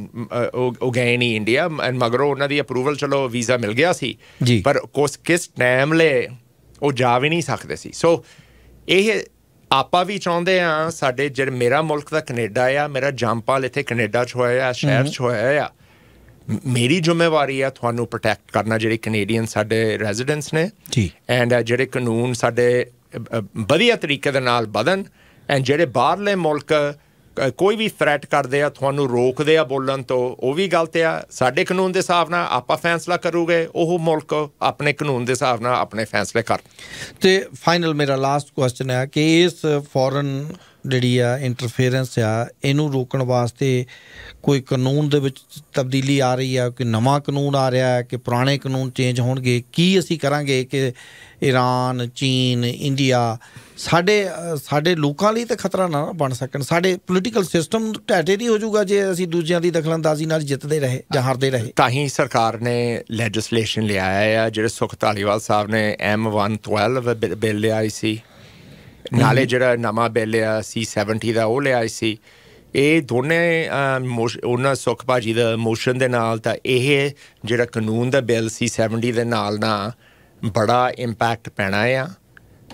ਉਹ ਗਏ ਨਹੀਂ ਇੰਡੀਆ ਐਂਡ ਮਗਰੋਂ ਉਹਨਾਂ ਦੀ ਅਪਰੂਵਲ ਚਲੋ ਵੀਜ਼ਾ ਮਿਲ ਗਿਆ ਸੀ ਪਰ ਕੋਸ ਕਿਸ ਟਾਈਮ ਲਈ ਉਹ ਜਾ ਵੀ ਨਹੀਂ ਸਕਦੇ ਸੀ ਸੋ ਇਹ ਆਪਾਂ ਵੀ ਚਾਹੁੰਦੇ ਆ ਸਾਡੇ ਜਿਹੜਾ ਮੇਰਾ ਮੁਲਕ ਦਾ ਕੈਨੇਡਾ ਆ ਮੇਰਾ ਜੰਪਾਲ ਇੱਥੇ ਕੈਨੇਡਾ 'ਚ ਹੋਇਆ ਆ ਸ਼ਹਿਰ 'ਚ ਹੋਇਆ ਆ ਮੇਰੀ ਜ਼ਿੰਮੇਵਾਰੀ ਆ ਤੁਹਾਨੂੰ ਪ੍ਰੋਟੈਕਟ ਕਰਨਾ ਜਿਹੜੇ ਕੈਨੇਡੀਅਨ ਸਾਡੇ ਰੈਜ਼ੀਡੈਂਟਸ ਨੇ ਜੀ ਐਂਡ ਜਿਹੜੇ ਕਾਨੂੰਨ ਸਾਡੇ ਵਧੀਆ ਤਰੀਕੇ ਦੇ ਨਾਲ ਬਦਨ ਐਂਡ ਜਿਹੜੇ ਬਾਹਰਲੇ ਮੁਲਕ ਕੋਈ ਵੀ ਥ੍ਰੈਟ ਕਰਦੇ ਆ ਤੁਹਾਨੂੰ ਰੋਕਦੇ ਆ ਬੋਲਣ ਤੋਂ ਉਹ ਵੀ ਗਲਤ ਆ ਸਾਡੇ ਕਾਨੂੰਨ ਦੇ ਹਿਸਾਬ ਨਾਲ ਆਪਾਂ ਫੈਸਲਾ ਕਰੂਗੇ ਉਹ ਮੁਲਕ ਆਪਣੇ ਕਾਨੂੰਨ ਦੇ ਹਿਸਾਬ ਨਾਲ ਆਪਣੇ ਫੈਸਲੇ ਕਰ ਤੇ ਫਾਈਨਲ ਮੇਰਾ ਲਾਸਟ ਕੁਐਸਚਨ ਹੈ ਕਿ ਇਸ ਫੋਰਨ ਜਿਹੜੀ ਆ ਇੰਟਰਫੇਰੈਂਸ ਆ ਇਹਨੂੰ ਰੋਕਣ ਵਾਸਤੇ ਕੋਈ ਕਾਨੂੰਨ ਦੇ ਵਿੱਚ ਤਬਦੀਲੀ ਆ ਰਹੀ ਆ ਕਿ ਨਵਾਂ ਕਾਨੂੰਨ ਆ ਰਿਹਾ ਹੈ ਕਿ ਪੁਰਾਣੇ ਕਾਨੂੰਨ ਚੇਂਜ ਹੋਣਗੇ ਕੀ ਅਸੀਂ ਕਰਾਂਗੇ ਕਿ ਈਰਾਨ ਚੀਨ ਇੰਡੀਆ ਸਾਡੇ ਸਾਡੇ ਲੋਕਾਂ ਲਈ ਤਾਂ ਖਤਰਾ ਨਾ ਬਣ ਸਕਣ ਸਾਡੇ ਪੋਲੀਟੀਕਲ ਸਿਸਟਮ ਦੀ ਹੋ ਜਾਊਗਾ ਜੇ ਅਸੀਂ ਦੂਜਿਆਂ ਦੀ ਦਖਲਅੰਦਾਜ਼ੀ ਨਾਲ ਜਿੱਤਦੇ ਰਹੇ ਜਾਂ ਹਾਰਦੇ ਰਹੇ ਤਾਂ ਹੀ ਸਰਕਾਰ ਨੇ ਲੈਜਿਸਲੇਸ਼ਨ ਲਿਆਇਆ ਹੈ ਜਿਹੜੇ ਸੁਖ ਧਾਲੀਵਾਲ ਸਾਹਿਬ ਨੇ M112 ਬਿੱਲ ਲਿਆਈ ਸੀ ਨਾਲੇ ਜਿਹੜਾ ਨਮਾ ਬਿੱਲ ਆ C70 ਦਾ ਉਹ ਲਿਆਈ ਸੀ ਇਹ ਦੋਨੇ ਉਹਨਾਂ ਸੁਖਪਾਜੀ ਦਾ ਮੋਸ਼ਨ ਦੇ ਨਾਲ ਤਾਂ ਇਹ ਜਿਹੜਾ ਕਾਨੂੰਨ ਦਾ ਬਿੱਲ ਸੀ 70 ਦੇ ਨਾਲ ਨਾ ਬੜਾ ਇੰਪੈਕਟ ਪੈਣਾ ਆ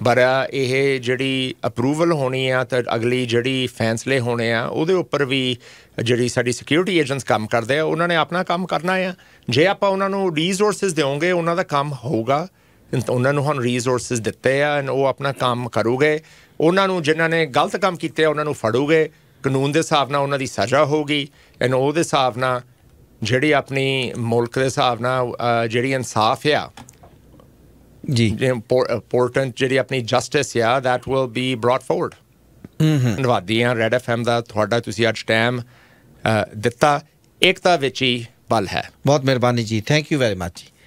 ਪਰ ਇਹ ਜਿਹੜੀ ਅਪਰੂਵਲ ਹੋਣੀ ਆ ਤਾਂ ਅਗਲੀ ਜਿਹੜੀ ਫੈਸਲੇ ਹੋਣੇ ਆ ਉਹਦੇ ਉੱਪਰ ਵੀ ਜਿਹੜੀ ਸਾਡੀ ਸਿਕਿਉਰਿਟੀ ਏਜੰਟਸ ਕੰਮ ਕਰਦੇ ਆ ਉਹਨਾਂ ਨੇ ਆਪਣਾ ਕੰਮ ਕਰਨਾ ਆ ਜੇ ਆਪਾਂ ਉਹਨਾਂ ਨੂੰ ਰਿਸੋਰਸਸ ਦੇਵਾਂਗੇ ਉਹਨਾਂ ਦਾ ਕੰਮ ਹੋਊਗਾ ਉਹਨਾਂ ਨੂੰ ਹੁਣ ਰਿਸੋਰਸਸ ਦਿੱਤੇ ਆ ਉਹ ਆਪਣਾ ਕੰਮ ਕਰੂਗੇ ਉਹਨਾਂ ਨੂੰ ਜਿਨ੍ਹਾਂ ਨੇ ਗਲਤ ਕੰਮ ਕੀਤੇ ਆ ਉਹਨਾਂ ਨੂੰ ਫੜੂਗੇ ਕਾਨੂੰਨ ਦੇ ਹਿਸਾਬ ਨਾਲ ਉਹਨਾਂ ਦੀ ਸਜ਼ਾ ਹੋਊਗੀ ਐਂਡ ਉਹਦੇ ਹਿਸਾਬ ਨਾਲ ਜਿਹੜੀ ਆਪਣੀ ਮੁਲਕ ਦੇ ਹਿਸਾਬ ਨਾਲ ਜਿਹੜੀ ਇਨਸਾਫ ਆ ਜੀ ਇੰਪੋਰਟੈਂਟ uh, ਜਿਹੜੀ ਆਪਣੀ ਜਸਟਿਸ ਆ that will be brought forward hmm ਧੰਨਵਾਦੀ ਆ ਰੈਡ ਐਮ ਦਾ ਤੁਹਾਡਾ ਤੁਸੀਂ ਅੱਜ ਟਾਈਮ ਦਿੱਤਾ ਇਕਤਾ ਵਿੱਚ ਹੀ ਬਲ ਹੈ ਬਹੁਤ ਮਿਹਰਬਾਨੀ ਜੀ ਥੈਂਕ ਯੂ ਵੈਰੀ ਮੱਚ ਜੀ